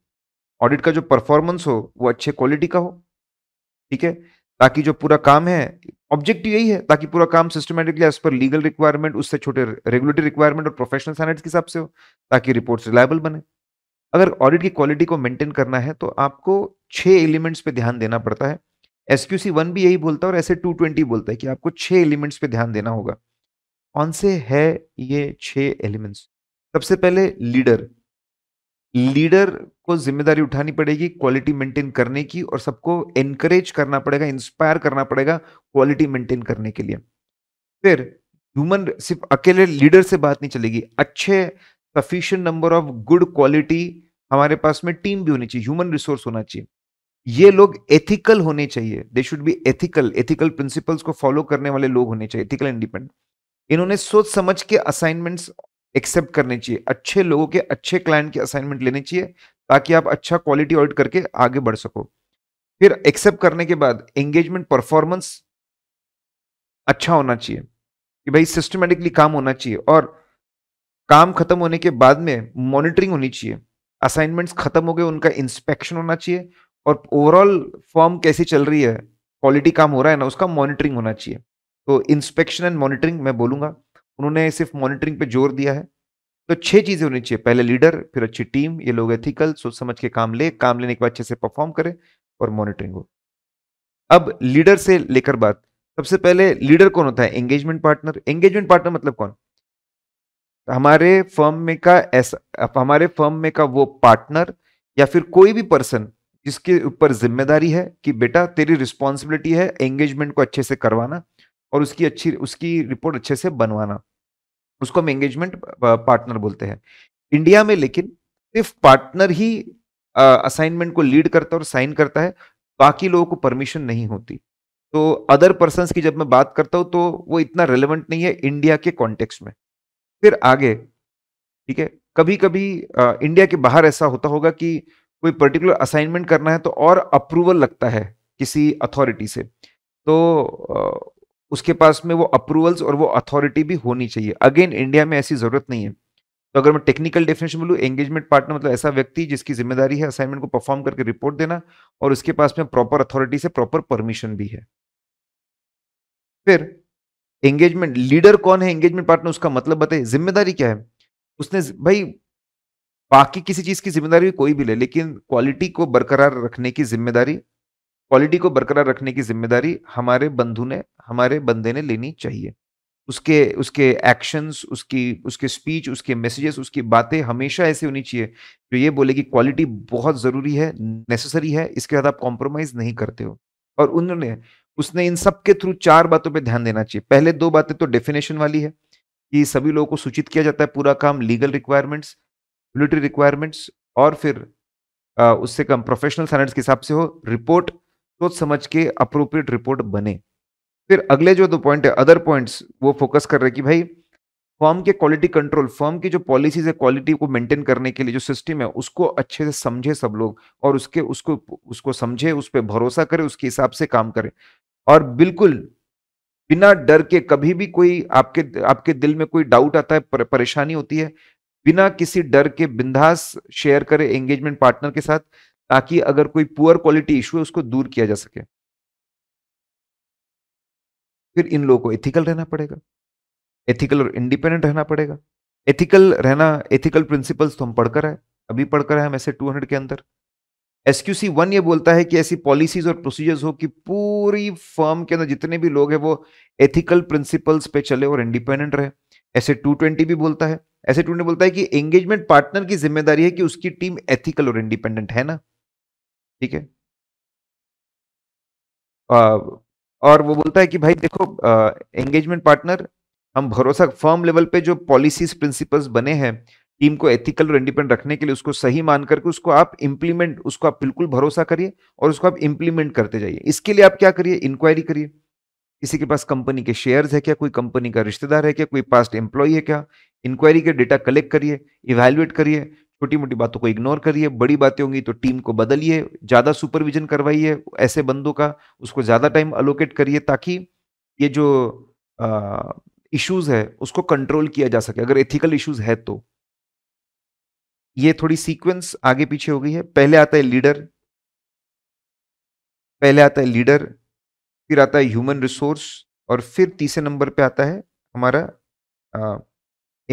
ऑडिट का जो परफॉर्मेंस हो वो अच्छे क्वालिटी का हो ठीक है ताकि जो पूरा काम है ऑब्जेक्टिव यही है ताकि पूरा काम systematically as per legal requirement उससे छोटे रेगुलेटरी रिक्वायरमेंट और प्रोफेशनल स्टैंडर्ड्स के हिसाब से हो ताकि रिपोर्ट्स रिलायबल बने अगर ऑडिट की क्वालिटी को मेंटेन करना है तो आपको छह एलिमेंट्स पे ध्यान देना पड़ता है एस क्यू सी वन भी यही बोलता है और ऐसे टू ट्वेंटी बोलता है कि आपको छह एलिमेंट्स पे ध्यान देना होगा कौन से है ये छह एलिमेंट्स सबसे पहले लीडर लीडर को जिम्मेदारी उठानी पड़ेगी क्वालिटी मेंटेन करने की और सबको एनकरेज करना पड़ेगा इंस्पायर करना पड़ेगा क्वालिटी मेंटेन करने के लिए फिर ह्यूमन सिर्फ अकेले लीडर से बात नहीं चलेगी अच्छे sufficient number of good quality हमारे पास में टीम भी होनी चाहिए ह्यूमन रिसोर्स होना चाहिए ये लोग एथिकल होने चाहिए they should be ethical ethical principles को फॉलो करने वाले लोग होने चाहिए एथिकल इंडिपेंडेंट इन्होंने सोच समझ के असाइनमेंट्स एक्सेप्ट करने चाहिए अच्छे लोगों के अच्छे क्लाइंट के असाइनमेंट लेने चाहिए ताकि आप अच्छा क्वालिटी ऑडिट करके आगे बढ़ सको फिर एक्सेप्ट करने के बाद एंगेजमेंट परफॉर्मेंस अच्छा होना चाहिए कि भाई सिस्टमेटिकली काम होना चाहिए और काम खत्म होने के बाद में मॉनिटरिंग होनी चाहिए असाइनमेंट्स खत्म हो गए उनका इंस्पेक्शन होना चाहिए और ओवरऑल फॉर्म कैसी चल रही है क्वालिटी काम हो रहा है ना उसका मॉनिटरिंग होना चाहिए तो इंस्पेक्शन एंड मॉनिटरिंग मैं बोलूँगा उन्होंने सिर्फ मॉनिटरिंग पे जोर दिया है तो छह चीज़ें होनी चाहिए पहले लीडर फिर अच्छी टीम ये लोग एथिकल सोच समझ के काम ले काम लेने के बाद अच्छे से परफॉर्म करें और मॉनिटरिंग हो अब लीडर से लेकर बात सबसे पहले लीडर कौन होता है एंगेजमेंट पार्टनर एंगेजमेंट पार्टनर मतलब कौन हमारे फर्म में का ऐसा हमारे फर्म में का वो पार्टनर या फिर कोई भी पर्सन जिसके ऊपर जिम्मेदारी है कि बेटा तेरी रिस्पॉन्सिबिलिटी है एंगेजमेंट को अच्छे से करवाना और उसकी अच्छी उसकी रिपोर्ट अच्छे से बनवाना उसको हम एंगेजमेंट पार्टनर बोलते हैं इंडिया में लेकिन सिर्फ पार्टनर ही असाइनमेंट को लीड करता है और साइन करता है बाकी लोगों को परमिशन नहीं होती तो अदर पर्सन की जब मैं बात करता हूँ तो वो इतना रेलिवेंट नहीं है इंडिया के कॉन्टेक्स्ट में फिर आगे ठीक है कभी कभी आ, इंडिया के बाहर ऐसा होता होगा कि कोई पर्टिकुलर असाइनमेंट करना है तो और अप्रूवल लगता है किसी अथॉरिटी से तो आ, उसके पास में वो अप्रूवल्स और वो अथॉरिटी भी होनी चाहिए अगेन इंडिया में ऐसी ज़रूरत नहीं है तो अगर मैं टेक्निकल डेफिनेशन बोलूँ एंगेजमेंट पार्टनर मतलब ऐसा व्यक्ति जिसकी जिम्मेदारी है असाइनमेंट को परफॉर्म करके रिपोर्ट देना और उसके पास में प्रॉपर अथॉरिटी से प्रॉपर परमिशन भी है फिर एंगेजमेंट लीडर कौन है एंगेजमेंट पार्टनर उसका मतलब बताए जिम्मेदारी क्या है उसने भाई बाकी किसी चीज की जिम्मेदारी कोई भी ले लेकिन क्वालिटी को बरकरार रखने की जिम्मेदारी क्वालिटी को बरकरार रखने की जिम्मेदारी हमारे बंधु ने हमारे बंदे ने लेनी चाहिए उसके उसके एक्शंस उसकी उसके स्पीच उसके मैसेजेस उसकी बातें हमेशा ऐसी होनी चाहिए जो ये बोले कि क्वालिटी बहुत ज़रूरी है नेसेसरी है इसके साथ आप कॉम्प्रोमाइज़ नहीं करते हो और उन्होंने उसने इन सब के थ्रू चार बातों पे ध्यान देना चाहिए पहले दो बातें तो डेफिनेशन वाली है कि सभी लोगों को सूचित किया जाता है पूरा काम लीगल रिक्वायरमेंट्स मिलिट्री रिक्वायरमेंट्स और फिर आ, उससे कम प्रोफेशनल स्टैंडर्ड्स के हिसाब से हो रिपोर्ट सोच तो समझ के अप्रोप्रिएट रिपोर्ट बने फिर अगले जो दो पॉइंट है अदर पॉइंट्स वो फोकस कर रहे कि भाई फॉर्म के क्वालिटी कंट्रोल फॉर्म की जो पॉलिसीज है क्वालिटी को मेंटेन करने के लिए जो सिस्टम है उसको अच्छे से समझे सब लोग और उसके उसको उसको समझे उस पर भरोसा करें उसके हिसाब से काम करें और बिल्कुल बिना डर के कभी भी कोई आपके आपके दिल में कोई डाउट आता है पर, परेशानी होती है बिना किसी डर के बिंदास शेयर करें एंगेजमेंट पार्टनर के साथ ताकि अगर कोई पुअर क्वालिटी इशू है उसको दूर किया जा सके फिर इन लोगों को एथिकल रहना पड़ेगा एथिकल और इंडिपेंडेंट रहना पड़ेगा एथिकल रहना एथिकल प्रिंसिपल्स तो हम पढ़कर आए अभी पढ़कर आए हम ऐसे टू के अंदर एसक्यूसी वन ये बोलता है कि ऐसी पॉलिसीज और प्रोसीजर्स हो कि पूरी फर्म के अंदर जितने भी लोग हैं वो एथिकल प्रिंसिपल्स पे चले और इंडिपेंडेंट रहे ऐसे टू ट्वेंटी भी बोलता है ऐसे टू बोलता है कि एंगेजमेंट पार्टनर की जिम्मेदारी है कि उसकी टीम एथिकल और इंडिपेंडेंट है ना ठीक है और वो बोलता है कि भाई देखो एंगेजमेंट पार्टनर हम भरोसा फर्म लेवल पे जो पॉलिसीज प्रिंसिपल्स बने हैं टीम को एथिकल और इंडिपेंडेंट रखने के लिए उसको सही मान करके उसको आप इंप्लीमेंट उसको आप बिल्कुल भरोसा करिए और उसको आप इम्प्लीमेंट करते जाइए इसके लिए आप क्या करिए इंक्वायरी करिए किसी के पास कंपनी के शेयर्स है क्या कोई कंपनी का रिश्तेदार है क्या कोई पास्ट एम्प्लॉय है क्या इंक्वायरी के डेटा कलेक्ट करिए इवेल्युएट करिए छोटी मोटी बातों को इग्नोर करिए बड़ी बातें होंगी तो टीम को बदलिए ज़्यादा सुपरविजन करवाइए ऐसे बंदों का उसको ज़्यादा टाइम अलोकेट करिए ताकि ये जो इश्यूज़ है उसको कंट्रोल किया जा सके अगर एथिकल इश्यूज़ है तो ये थोड़ी सीक्वेंस आगे पीछे हो गई है पहले आता है लीडर पहले आता है लीडर फिर आता है ह्यूमन रिसोर्स और फिर तीसरे नंबर पे आता है हमारा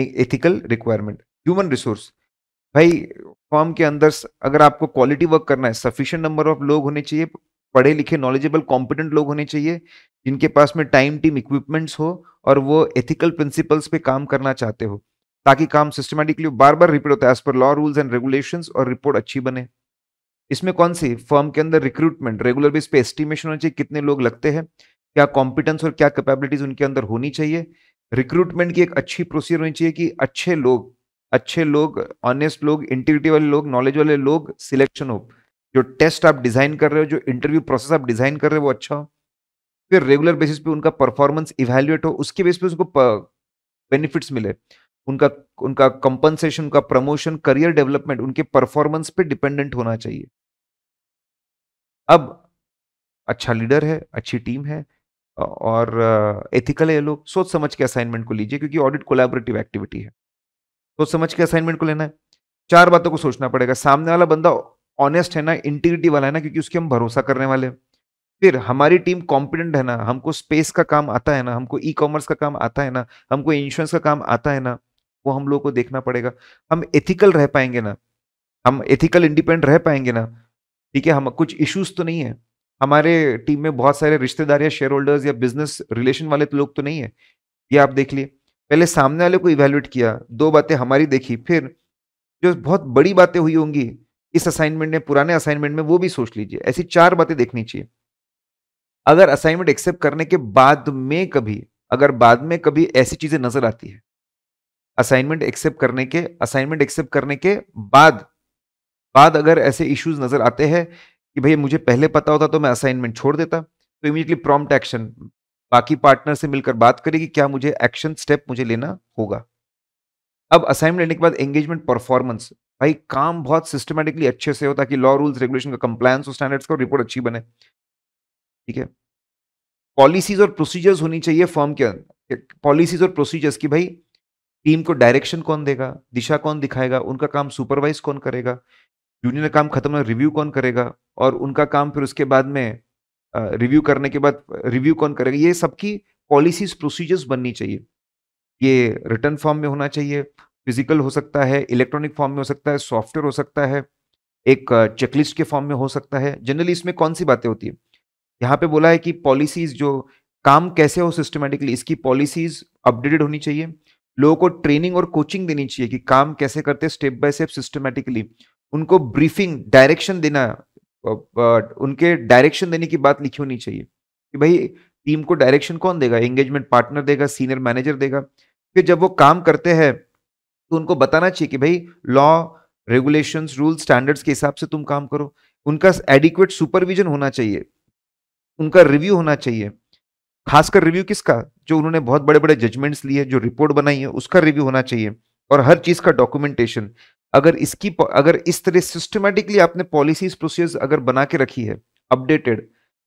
एथिकल रिक्वायरमेंट ह्यूमन रिसोर्स भाई फॉर्म के अंदर अगर आपको क्वालिटी वर्क करना है सफिशिएंट नंबर ऑफ लोग होने चाहिए पढ़े लिखे नॉलेजेबल कॉम्पिटेंट लोग होने चाहिए जिनके पास में टाइम टीम इक्विपमेंट्स हो और वो एथिकल प्रिंसिपल्स पे काम करना चाहते हो ताकि काम सिस्टमेटिकली बार बार रिपीट होता है as per law rules and regulation और रिपोर्ट अच्छी बने इसमें कौन सी फर्म के अंदर रिक्रूटमेंट रेगुलर बेस पे एस्टिमेशन होना चाहिए कितने लोग लगते हैं क्या कॉम्पिटेंस और क्या कैपेबिलिटीज उनके अंदर होनी चाहिए रिक्रूटमेंट की एक अच्छी प्रोसीजर होनी चाहिए कि अच्छे लोग अच्छे लोग ऑनेस्ट लोग इंटीग्रिटी वाले लोग नॉलेज वाले लोग सिलेक्शन हो जो टेस्ट आप डिजाइन कर रहे हो जो इंटरव्यू प्रोसेस आप डिजाइन कर रहे हो वो अच्छा हो फिर रेगुलर बेसिस पे उनका परफॉर्मेंस इवेल्युएट हो उसके बेस पे उसको बेनिफिट्स मिले उनका उनका कंपनसेशन उनका प्रमोशन करियर डेवलपमेंट उनके परफॉर्मेंस पे डिपेंडेंट होना चाहिए अब अच्छा लीडर है अच्छी टीम है और एथिकल है लोग सोच समझ के असाइनमेंट को लीजिए क्योंकि ऑडिट कोलैबोरेटिव एक्टिविटी है सोच समझ के असाइनमेंट को लेना है चार बातों को सोचना पड़ेगा सामने वाला बंदा ऑनेस्ट है ना इंटीग्रिटी वाला है ना क्योंकि उसके हम भरोसा करने वाले हैं फिर हमारी टीम कॉम्पिटेंट है ना हमको स्पेस का काम आता है ना हमको ई e कॉमर्स का काम आता है ना हमको इंश्योरेंस का काम आता है ना वो हम लोगों को देखना पड़ेगा हम एथिकल रह पाएंगे ना हम एथिकल इंडिपेंडेंट रह पाएंगे ना ठीक है हम कुछ इश्यूज तो नहीं है हमारे टीम में बहुत सारे रिश्तेदार या शेयर होल्डर्स या बिजनेस रिलेशन वाले तो लोग तो नहीं है ये आप देख लिए पहले सामने वाले को इवेल्युएट किया दो बातें हमारी देखी फिर जो बहुत बड़ी बातें हुई होंगी इस असाइनमेंट में पुराने असाइनमेंट में वो भी सोच लीजिए ऐसी चार बातें देखनी चाहिए अगर असाइनमेंट एक्सेप्ट करने के बाद में कभी अगर बाद में कभी ऐसी चीजें नजर आती है असाइनमेंट एक्सेप्ट करने के असाइनमेंट एक्सेप्ट करने के बाद बाद अगर ऐसे इश्यूज नजर आते हैं कि भैया मुझे पहले पता होता तो मैं असाइनमेंट छोड़ देता तो इमीडिएटली प्रॉम्प्ट एक्शन बाकी पार्टनर से मिलकर बात करेगी क्या मुझे एक्शन स्टेप मुझे लेना होगा अब असाइनमेंट लेने के बाद एंगेजमेंट परफॉर्मेंस भाई काम बहुत सिस्टमेटिकली अच्छे से हो ताकि लॉ रूल्स रेगुलेशन का कंप्लायंस और स्टैंडर्ड्स का रिपोर्ट अच्छी बने ठीक है पॉलिसीज और प्रोसीजर्स होनी चाहिए फर्म के अंदर पॉलिसीज और प्रोसीजर्स की भाई टीम को डायरेक्शन कौन देगा दिशा कौन दिखाएगा उनका काम सुपरवाइज कौन करेगा जूनियर काम खत्म हो रिव्यू कौन करेगा और उनका काम फिर उसके बाद में रिव्यू करने के बाद रिव्यू कौन करेगा ये सबकी पॉलिसीज प्रोसीजर्स बननी चाहिए ये रिटर्न फॉर्म में होना चाहिए फिजिकल हो सकता है इलेक्ट्रॉनिक फॉर्म में हो सकता है सॉफ्टवेयर हो सकता है एक चेकलिस्ट के फॉर्म में हो सकता है जनरली इसमें कौन सी बातें होती है यहाँ पे बोला है कि पॉलिसीज जो काम कैसे हो सिस्टमेटिकली इसकी पॉलिसीज अपडेटेड होनी चाहिए लोगों को ट्रेनिंग और कोचिंग देनी चाहिए कि काम कैसे करते हैं स्टेप बाय स्टेप सिस्टमेटिकली उनको ब्रीफिंग डायरेक्शन देना उनके डायरेक्शन देने की बात लिखी होनी चाहिए कि भाई टीम को डायरेक्शन कौन देगा एंगेजमेंट पार्टनर देगा सीनियर मैनेजर देगा फिर जब वो काम करते हैं तो उनको बताना चाहिए कि भाई लॉ रेगुलेशन रूल स्टैंडर्ड्स के हिसाब से तुम काम करो उनका एडिक्वेट सुपरविजन होना चाहिए उनका रिव्यू होना चाहिए खासकर रिव्यू किसका जो उन्होंने बहुत बड़े बड़े जजमेंट्स लिए जो रिपोर्ट बनाई है उसका रिव्यू होना चाहिए और हर चीज़ का डॉक्यूमेंटेशन अगर इसकी अगर इस तरह सिस्टमेटिकली आपने पॉलिसीज प्रोसीजर्स अगर बना के रखी है अपडेटेड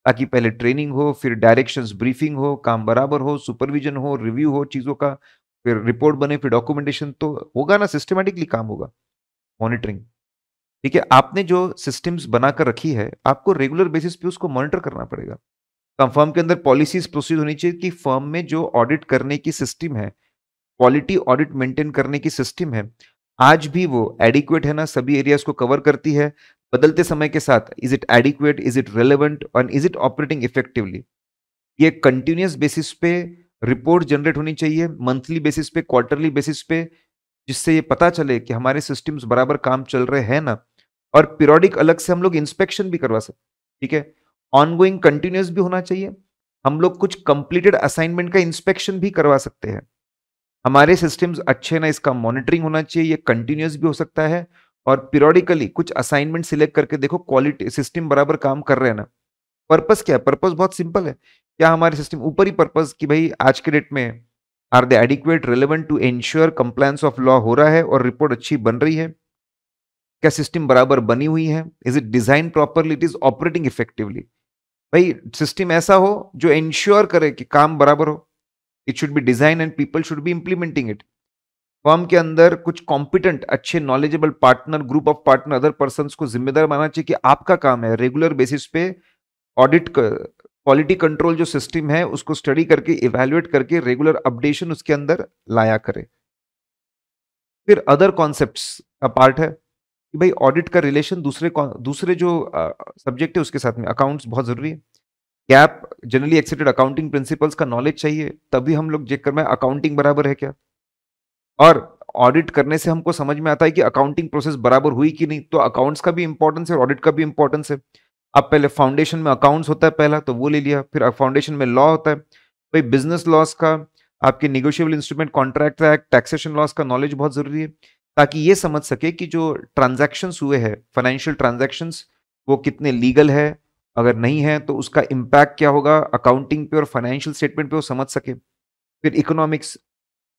ताकि पहले ट्रेनिंग हो फिर डायरेक्शंस ब्रीफिंग हो काम बराबर हो सुपरविजन हो रिव्यू हो चीज़ों का फिर रिपोर्ट बने फिर डॉक्यूमेंटेशन तो होगा ना सिस्टमेटिकली काम होगा मॉनिटरिंग ठीक है आपने जो सिस्टम्स बनाकर रखी है आपको रेगुलर बेसिस पे उसको मॉनिटर करना पड़ेगा कंफर्म के अंदर पॉलिसीज प्रोसीड होनी चाहिए कि फर्म में जो ऑडिट करने की सिस्टम है क्वालिटी ऑडिट मेंटेन करने की सिस्टम है आज भी वो एडिक्वेट है ना सभी एरियाज को कवर करती है बदलते समय के साथ is it adequate is it relevant और इज इट ऑपरेटिंग इफेक्टिवली ये कंटिन्यूस बेसिस पे रिपोर्ट जनरेट होनी चाहिए मंथली बेसिस पे क्वार्टरली बेसिस पे जिससे ये पता चले कि हमारे सिस्टम्स बराबर काम चल रहे हैं ना और पीरियोडिक अलग से हम लोग इंस्पेक्शन भी करवा सकते ठीक है ऑनगोइंग कंटिन्यूस भी होना चाहिए हम लोग कुछ कंप्लीटेड असाइनमेंट का इंस्पेक्शन भी करवा सकते हैं हमारे सिस्टम्स अच्छे ना इसका मॉनिटरिंग होना चाहिए ये कंटिन्यूस भी हो सकता है और पीरियडिकली कुछ असाइनमेंट सिलेक्ट करके देखो क्वालिटी सिस्टम बराबर काम कर रहे हैं ना पर्पस क्या है पर्पस बहुत सिंपल है क्या हमारे सिस्टम ऊपर ही पर्पस कि भाई आज के डेट में are they adequate relevant to ensure compliance of law हो रहा है और रिपोर्ट अच्छी बन रही है क्या सिस्टम बराबर बनी हुई है is it design properly it is operating effectively भाई सिस्टम ऐसा हो जो इंश्योर करे कि काम बराबर हो it should be design and people should be implementing it form के अंदर कुछ कॉम्पिटेंट अच्छे knowledgeable partner group of partner other person को जिम्मेदार माना चाहिए कि आपका काम है रेगुलर बेसिस पे ऑडिट क्वालिटी कंट्रोल जो सिस्टम है उसको स्टडी करके इवेल्युएट करके रेगुलर अपडेशन उसके अंदर लाया करे फिर अदर कॉन्सेप्ट का पार्ट है कि भाई ऑडिट का रिलेशन दूसरे दूसरे जो सब्जेक्ट है उसके साथ में अकाउंट्स बहुत जरूरी है GAAP generally accepted accounting principles का नॉलेज चाहिए तभी हम लोग चेक कर में अकाउंटिंग बराबर है क्या और ऑडिट करने से हमको समझ में आता है कि अकाउंटिंग प्रोसेस बराबर हुई कि नहीं तो अकाउंट्स का भी इंपॉर्टेंस है ऑडिट का भी इंपॉर्टेंस है अब पहले फाउंडेशन में अकाउंट्स होता है पहला तो वो ले लिया फिर फाउंडेशन में लॉ होता है भाई बिजनेस लॉस का आपके negotiable instrument contract act taxation laws का नॉलेज बहुत जरूरी है ताकि ये समझ सके कि जो ट्रांजेक्शन्स हुए हैं फाइनेंशियल ट्रांजेक्शन्स वो कितने लीगल है अगर नहीं है तो उसका इम्पैक्ट क्या होगा अकाउंटिंग पे और फाइनेंशियल स्टेटमेंट पे वो समझ सके फिर इकोनॉमिक्स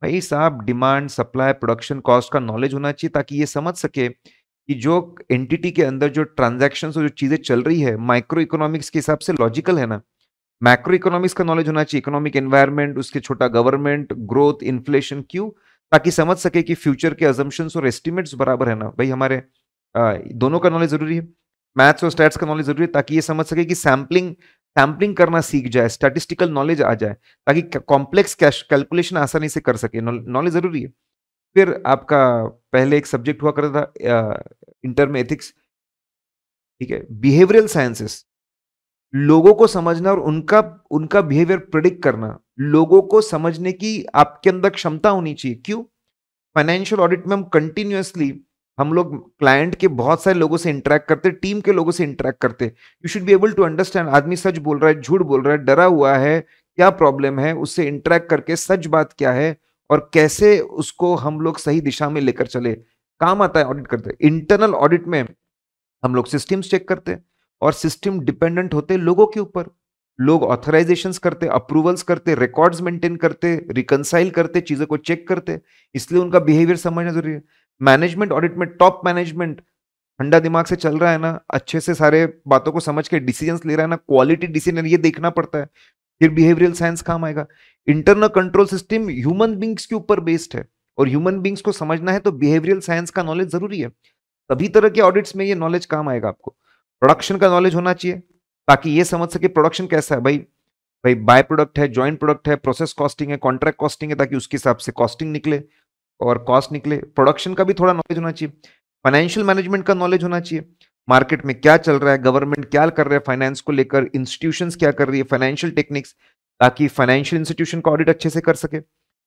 भाई साहब डिमांड सप्लाई प्रोडक्शन कॉस्ट का नॉलेज होना चाहिए ताकि ये समझ सके कि जो एंटिटी के अंदर जो ट्रांजेक्शन और जो चीज़ें चल रही है माइक्रो इकोनॉमिक्स के हिसाब से लॉजिकल है ना मैक्रो इकोनॉमिक्स का नॉलेज होना चाहिए इकोनॉमिक एनवायरमेंट उसके छोटा गवर्नमेंट ग्रोथ इन्फ्लेशन क्यों ताकि समझ सके कि फ्यूचर के एजम्पन्स और एस्टिमेट्स बराबर है ना भाई हमारे आ, दोनों का नॉलेज जरूरी है मैथ्स और स्टैट्स का नॉलेज जरूरी है ताकि ये समझ सके कि सैम्पलिंग सैम्पलिंग करना सीख जाए स्टैटिस्टिकल नॉलेज आ जाए ताकि कॉम्प्लेक्स कैश कैलकुलेशन आसानी से कर सके नॉलेज जरूरी है फिर आपका पहले एक सब्जेक्ट हुआ करता था इंटर में एथिक्स ठीक है बिहेवियरल साइंसेस लोगों को समझना और उनका उनका बिहेवियर प्रिडिक्ट करना लोगों को समझने की आपके अंदर क्षमता होनी चाहिए क्यों फाइनेंशियल ऑडिट में हम कंटिन्यूसली हम लोग क्लाइंट के बहुत सारे लोगों से इंटरेक्ट करते टीम के लोगों से इंटरेक्ट करते you should be able to understand आदमी सच बोल रहा है झूठ बोल रहा है डरा हुआ है क्या प्रॉब्लम है उससे इंटरेक्ट करके सच बात क्या है और कैसे उसको हम लोग सही दिशा में लेकर चले काम आता है ऑडिट करते इंटरनल ऑडिट में हम लोग सिस्टम्स चेक करते और सिस्टम डिपेंडेंट होते लोगों के ऊपर लोग ऑथराइजेशंस करते अप्रूवल्स करते रिकॉर्ड्स मेंटेन करते रिकनसाइल करते चीज़ों को चेक करते इसलिए उनका बिहेवियर समझना जरूरी है मैनेजमेंट ऑडिट में टॉप मैनेजमेंट ठंडा दिमाग से चल रहा है ना अच्छे से सारे बातों को समझ के डिसीजन ले रहा है ना क्वालिटी डिसीजन ये देखना पड़ता है फिर बिहेवियरल साइंस काम आएगा internal control system human beings के ऊपर बेस्ड है और ह्यूमन बींग्स को समझना है तो बिहेवियरल साइंस का नॉलेज जरूरी है सभी तरह के ऑडिट्स में ये नॉलेज काम आएगा आपको प्रोडक्शन का नॉलेज होना चाहिए ताकि ये समझ सके प्रोडक्शन कैसा है भाई भाई बाय प्रोडक्ट है ज्वाइंट प्रोडक्ट है प्रोसेस कॉस्टिंग है कॉन्ट्रैक्ट कॉस्टिंग है ताकि उसके हिसाब से कॉस्टिंग निकले और कॉस्ट निकले प्रोडक्शन का भी थोड़ा नॉलेज होना चाहिए फाइनेंशियल मैनेजमेंट का नॉलेज होना चाहिए मार्केट में क्या चल रहा है गवर्नमेंट क्या कर रहा है फाइनेंस को लेकर इंस्टीट्यूशन क्या कर रही है फाइनेंशियल टेक्निक्स ताकि फाइनेंशियल इंस्टीट्यूशन का ऑडिट अच्छे से कर सके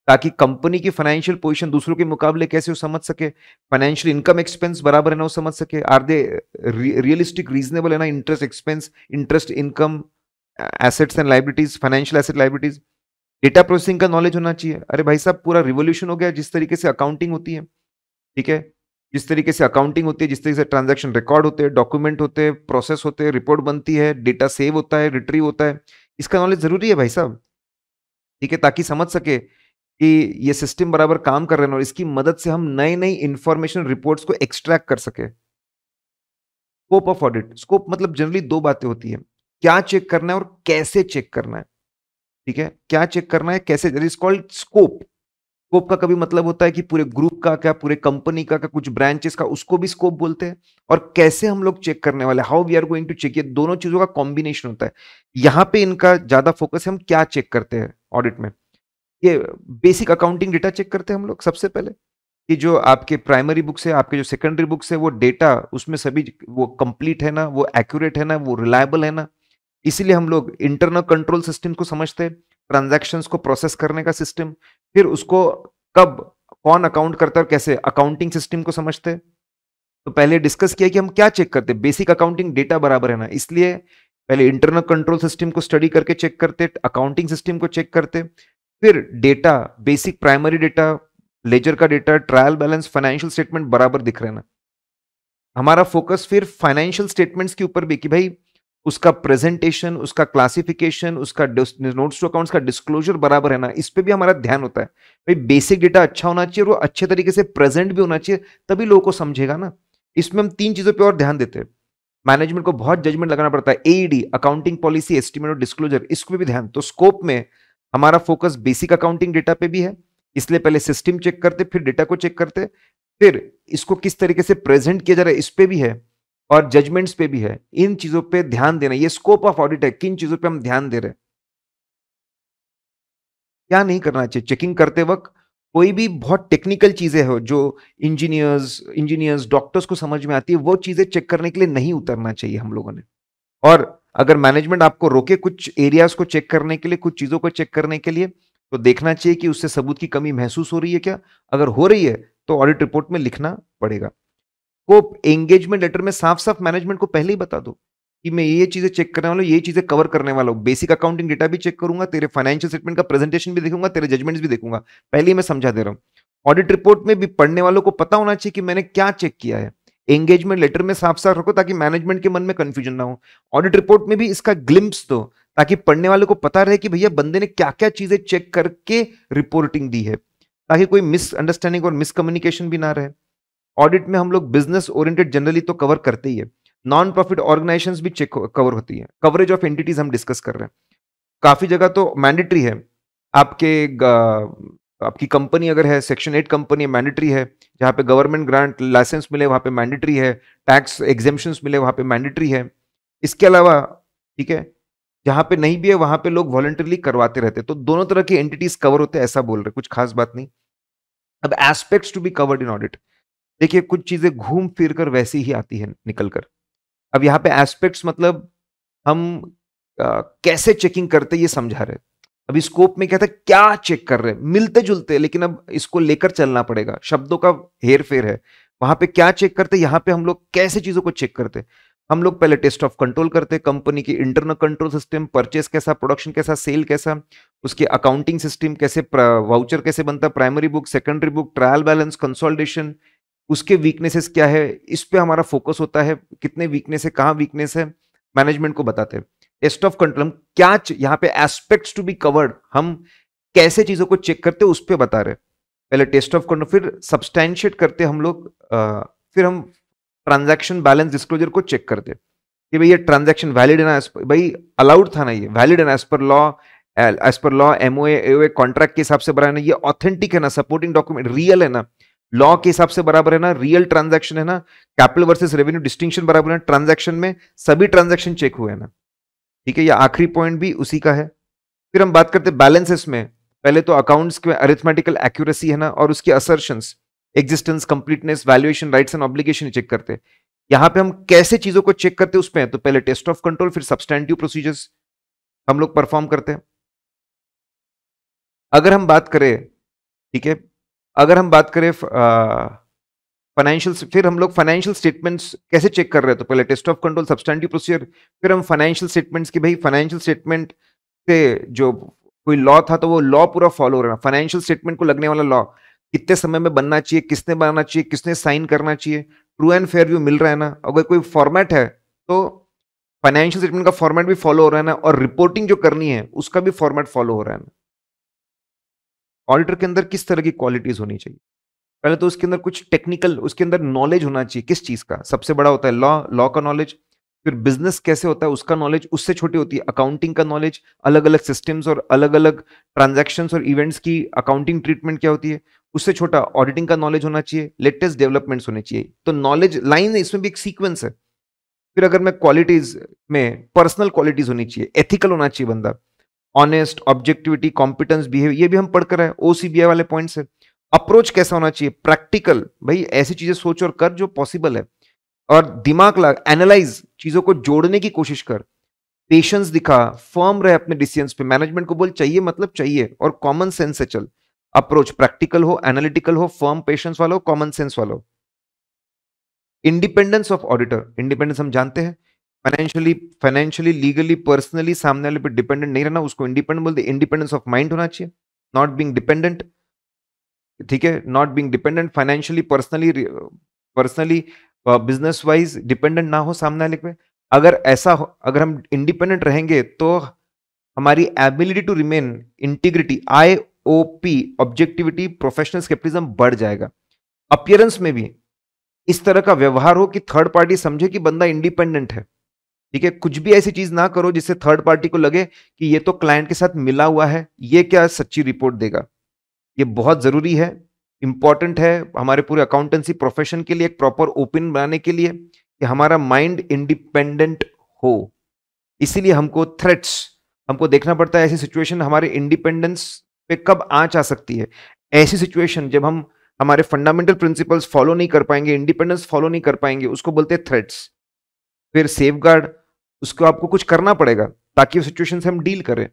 ताकि कंपनी की फाइनेंशियल पोजीशन दूसरों के मुकाबले कैसे हो समझ सके फाइनेंशियल इनकम एक्सपेंस बराबर है ना वो समझ सके आर दे रियलिस्टिक रीजनेबल है ना interest expense interest income assets and liabilities financial asset liabilities data processing का नॉलेज होना चाहिए अरे भाई साहब पूरा रिवोल्यूशन हो गया जिस तरीके से अकाउंटिंग होती है ठीक है जिस तरीके से अकाउंटिंग होती है जिस तरीके से ट्रांजेक्शन रिकॉर्ड होते हैं डॉक्यूमेंट होते हैं प्रोसेस होते हैं रिपोर्ट बनती है डेटा सेव होता है रिट्रीव होता है इसका नॉलेज जरूरी है भाई साहब ठीक है ताकि समझ सके कि ये सिस्टम बराबर काम कर रहे हैं और इसकी मदद से हम नई नई इंफॉर्मेशन रिपोर्ट्स को एक्सट्रैक्ट कर सके स्कोप ऑफ ऑडिट स्कोप मतलब जनरली दो बातें होती है क्या चेक करना है और कैसे चेक करना है ठीक है क्या चेक करना है कैसे कॉल्ड स्कोप स्कोप का कभी मतलब होता है कि पूरे ग्रुप का क्या पूरे कंपनी का क्या कुछ ब्रांचेस का उसको भी स्कोप बोलते हैं और कैसे हम लोग चेक करने वाले how we are going to check ये दोनों चीजों का कॉम्बिनेशन होता है यहाँ पे इनका ज्यादा फोकस है हम क्या चेक करते हैं ऑडिट में ये बेसिक अकाउंटिंग डेटा चेक करते हैं हम लोग सबसे पहले कि जो आपके प्राइमरी बुक्स है आपके जो सेकेंडरी बुक्स है वो डेटा उसमें सभी वो कंप्लीट है ना वो एक्यूरेट है ना वो रिलायबल है ना इसीलिए हम लोग इंटरनल कंट्रोल सिस्टम को समझते हैं ट्रांजैक्शन को प्रोसेस करने का सिस्टम फिर उसको कब कौन अकाउंट करता है और कैसे अकाउंटिंग सिस्टम को समझते हैं तो पहले डिस्कस किया कि हम क्या चेक करते हैं बेसिक अकाउंटिंग डेटा बराबर है ना इसलिए पहले इंटरनल कंट्रोल सिस्टम को स्टडी करके चेक करते अकाउंटिंग सिस्टम को चेक करते फिर data basic primary data ledger का data trial balance financial statement बराबर दिख रहे ना हमारा फोकस फिर फाइनेंशियल स्टेटमेंट्स के ऊपर भी कि भाई उसका प्रेजेंटेशन उसका क्लासिफिकेशन उसका नोट्स टू अकाउंट्स का डिस्क्लोजर बराबर है ना इस पर भी हमारा ध्यान होता है भाई बेसिक डेटा अच्छा होना चाहिए और वो अच्छे तरीके से प्रेजेंट भी होना चाहिए तभी लोगों को समझेगा ना इसमें हम तीन चीज़ों पर और ध्यान देते हैं मैनेजमेंट को बहुत जजमेंट लगाना पड़ता है एडी अकाउंटिंग पॉलिसी एस्टिमेट और डिस्क्लोजर इसको भी ध्यान तो स्कोप में हमारा फोकस बेसिक अकाउंटिंग डेटा पे भी है इसलिए पहले सिस्टम चेक करते फिर डेटा को चेक करते फिर इसको किस तरीके से प्रेजेंट किया जा रहा है इस पर भी है और जजमेंट्स पे भी है इन चीजों पे ध्यान देना ये स्कोप ऑफ ऑडिट है किन चीजों पे हम ध्यान दे रहे हैं क्या नहीं करना चाहिए चेकिंग करते वक्त कोई भी बहुत टेक्निकल चीजें हो जो इंजीनियर्स इंजीनियर्स डॉक्टर्स को समझ में आती है वो चीजें चेक करने के लिए नहीं उतरना चाहिए हम लोगों ने और अगर मैनेजमेंट आपको रोके कुछ एरियाज को चेक करने के लिए कुछ चीजों को चेक करने के लिए तो देखना चाहिए कि उससे सबूत की कमी महसूस हो रही है क्या अगर हो रही है तो ऑडिट रिपोर्ट में लिखना पड़ेगा को एंगेजमेंट लेटर में साफ साफ मैनेजमेंट को पहले ही बता दो कि मैं ये चीजें चेक करने वाला हूँ ये चीजें कवर करने वाला हूँ बेसिक अकाउंटिंग डेटा भी चेक करूंगा तेरे फाइनेंशियल स्टेटमेंट का प्रेजेंटेशन भी देखूंगा तेरे जजमेंट्स भी देखूंगा पहले ही मैं समझा दे रहा हूँ ऑडिट रिपोर्ट में भी पढ़ने वालों को पता होना चाहिए कि मैंने क्या चेक किया है एंगेजमेंट लेटर में साफ साफ रखो ताकि मैनेजमेंट के मन में कंफ्यूजन ना हो ऑडिट रिपोर्ट में भी इसका ग्लिम्स दो ताकि पढ़ने वाले को पता रहे कि भैया बंदे ने क्या क्या चीजें चेक करके रिपोर्टिंग दी है ताकि कोई मिसअंडरस्टैंडिंग और मिसकम्युनिकेशन भी ना रहे ऑडिट में हम लोग बिजनेस ओरिएंटेड जनरली तो कवर करते ही है नॉन प्रॉफिट ऑर्गेनाइजेशन भी चेक कवर होती है कवरेज ऑफ एंटिटीज हम डिस्कस कर रहे हैं काफी जगह तो मैंडेटरी है आपके तो आपकी कंपनी अगर है सेक्शन एट कंपनी मैंडेटरी है जहाँ पे गवर्नमेंट ग्रांट लाइसेंस मिले वहाँ पे मैंडेटरी है टैक्स एग्जेम्पन मिले वहाँ पे मैंडेटरी है इसके अलावा ठीक है जहाँ पे नहीं भी है वहाँ पे लोग वॉलंटरली करवाते रहते तो दोनों तरह की एंटिटीज कवर होते हैं ऐसा बोल रहे कुछ खास बात नहीं अब aspects to be covered in audit देखिए कुछ चीज़ें घूम फिर कर वैसी ही आती है निकल कर अब यहाँ पे एस्पेक्ट्स मतलब हम आ, कैसे चेकिंग करते ये समझा रहे अभी स्कोप में क्या था क्या चेक कर रहे हैं मिलते जुलते लेकिन अब इसको लेकर चलना पड़ेगा शब्दों का हेर फेर है वहां पे क्या चेक करते यहाँ पे हम लोग कैसे चीजों को चेक करते हम लोग पहले टेस्ट ऑफ कंट्रोल करते कंपनी की इंटरनल कंट्रोल सिस्टम परचेस कैसा प्रोडक्शन कैसा सेल कैसा उसके अकाउंटिंग सिस्टम कैसे वाउचर कैसे बनता primary book secondary book trial balance consultation उसके वीकनेसेस क्या है इस पर हमारा फोकस होता है कितने वीकनेस है कहाँ वीकनेस है मैनेजमेंट को बताते हैं टेस्ट ऑफ कंट्रोल हम क्या यहाँ पे एस्पेक्ट्स टू बी कवर्ड हम कैसे चीजों को चेक करते उस पर बता रहे पहले टेस्ट ऑफ कंट्रोल फिर सब्सटैंशिएट करते हम लोग फिर हम ट्रांजैक्शन बैलेंस डिस्क्लोजर को चेक करते कि भाई ये ट्रांजैक्शन वैलिड है ना भाई अलाउड था ना ये वैलिड है ना as per law as per law M O A contract के हिसाब से बराबर है ना ये ऑथेंटिक है ना सपोर्टिंग डॉक्यूमेंट रियल है ना लॉ के हिसाब से बराबर है ना रियल ट्रांजैक्शन है ना कैपिटल वर्सेस रेवेन्यू डिस्टिंक्शन बराबर है ट्रांजैक्शन में सभी ट्रांजैक्शन चेक हुए हैं ना ठीक है या आखिरी पॉइंट भी उसी का है फिर हम बात करते हैं बैलेंसेस में पहले तो अकाउंट्स के अरिथमेटिकल एक्यूरेसी है ना और उसकी assertion existence completeness valuation rights and obligation check करते हैं यहाँ पे हम कैसे चीजों को चेक करते उस पर तो पहले टेस्ट ऑफ कंट्रोल फिर सब्सटैंडिव प्रोसीजर्स हम लोग परफॉर्म करते हैं अगर हम बात करें ठीक है अगर हम बात करें आ, फाइनेंशियल फिर हम लोग फाइनेंशियल स्टेटमेंट्स कैसे चेक कर रहे हैं तो पहले test of control substantive procedure फिर हम फाइनेंशियल स्टेटमेंट्स की भाई फाइनेंशियल स्टेटमेंट से जो कोई लॉ था तो वो लॉ पूरा फॉलो रहा फाइनेंशियल स्टेटमेंट को लगने वाला लॉ कितने समय में बनना चाहिए किसने बनाना चाहिए किसने साइन करना चाहिए ट्रू एंड फेयर व्यू मिल रहा है ना अगर कोई फॉर्मेट है तो फाइनेंशियल स्टेटमेंट का फॉर्मेट भी फॉलो हो रहा है ना और रिपोर्टिंग जो करनी है उसका भी फॉर्मेट फॉलो हो रहा है ना ऑडिटर के अंदर किस तरह की क्वालिटीज होनी चाहिए पहले तो उसके अंदर कुछ टेक्निकल उसके अंदर नॉलेज होना चाहिए किस चीज का सबसे बड़ा होता है लॉ लॉ का नॉलेज फिर बिजनेस कैसे होता है उसका नॉलेज उससे छोटी होती है अकाउंटिंग का नॉलेज अलग अलग सिस्टम्स और अलग अलग ट्रांजेक्शन और इवेंट्स की अकाउंटिंग ट्रीटमेंट क्या होती है उससे छोटा ऑडिटिंग का नॉलेज होना चाहिए लेटेस्ट डेवलपमेंट्स होने चाहिए तो नॉलेज लाइन इसमें भी एक सीक्वेंस है फिर अगर मैं क्वालिटीज में पर्सनल क्वालिटीज होनी चाहिए एथिकल होना चाहिए बंदा ऑनेस्ट ऑब्जेक्टिविटी कॉम्पिटेंस बिहेवियर ये भी हम पढ़ कर रहे हैं वाले पॉइंट्स है अप्रोच कैसा होना चाहिए प्रैक्टिकल भाई ऐसी चीजें सोच और कर जो पॉसिबल है और दिमाग लग एनालाइज चीजों को जोड़ने की कोशिश कर पेशेंस दिखा फर्म रहे अपने डिसीजन पे मैनेजमेंट को बोल चाहिए मतलब चाहिए और कॉमन सेंस से चल अप्रोच प्रैक्टिकल हो एनालिटिकल हो फर्म पेशेंस वाला हो कॉमन सेंस वाला इंडिपेंडेंस ऑफ ऑडिटर इंडिपेंडेंस हम जानते हैं फाइनेंशियली फाइनेंशियली लीगली पर्सनली सामने वाले पे डिपेंडेंट नहीं रहना उसको इंडिपेंडेंट बोलते इंडिपेंडेंस ऑफ माइंड होना चाहिए नॉट बींग डिपेंडेंट ठीक है not being dependent financially personally personally business wise dependent ना हो सामने वाले पे अगर ऐसा हो अगर हम इंडिपेंडेंट रहेंगे तो हमारी ability to remain integrity I O P objectivity professional scepticism बढ़ जाएगा अपियरेंस में भी इस तरह का व्यवहार हो कि थर्ड पार्टी समझे कि बंदा इंडिपेंडेंट है ठीक है कुछ भी ऐसी चीज ना करो जिससे थर्ड पार्टी को लगे कि ये तो क्लाइंट के साथ मिला हुआ है ये क्या सच्ची रिपोर्ट देगा ये बहुत ज़रूरी है इम्पॉर्टेंट है हमारे पूरे अकाउंटेंसी प्रोफेशन के लिए एक प्रॉपर ओपन बनाने के लिए कि हमारा माइंड इंडिपेंडेंट हो इसीलिए हमको थ्रेट्स हमको देखना पड़ता है ऐसी सिचुएशन हमारे इंडिपेंडेंस पे कब आँच आ सकती है ऐसी सिचुएशन जब हम हमारे फंडामेंटल प्रिंसिपल्स फॉलो नहीं कर पाएंगे इंडिपेंडेंस फॉलो नहीं कर पाएंगे उसको बोलते हैं थ्रेट्स फिर सेफ गार्ड उसको आपको कुछ करना पड़ेगा ताकि वो सिचुएशन से हम डील करें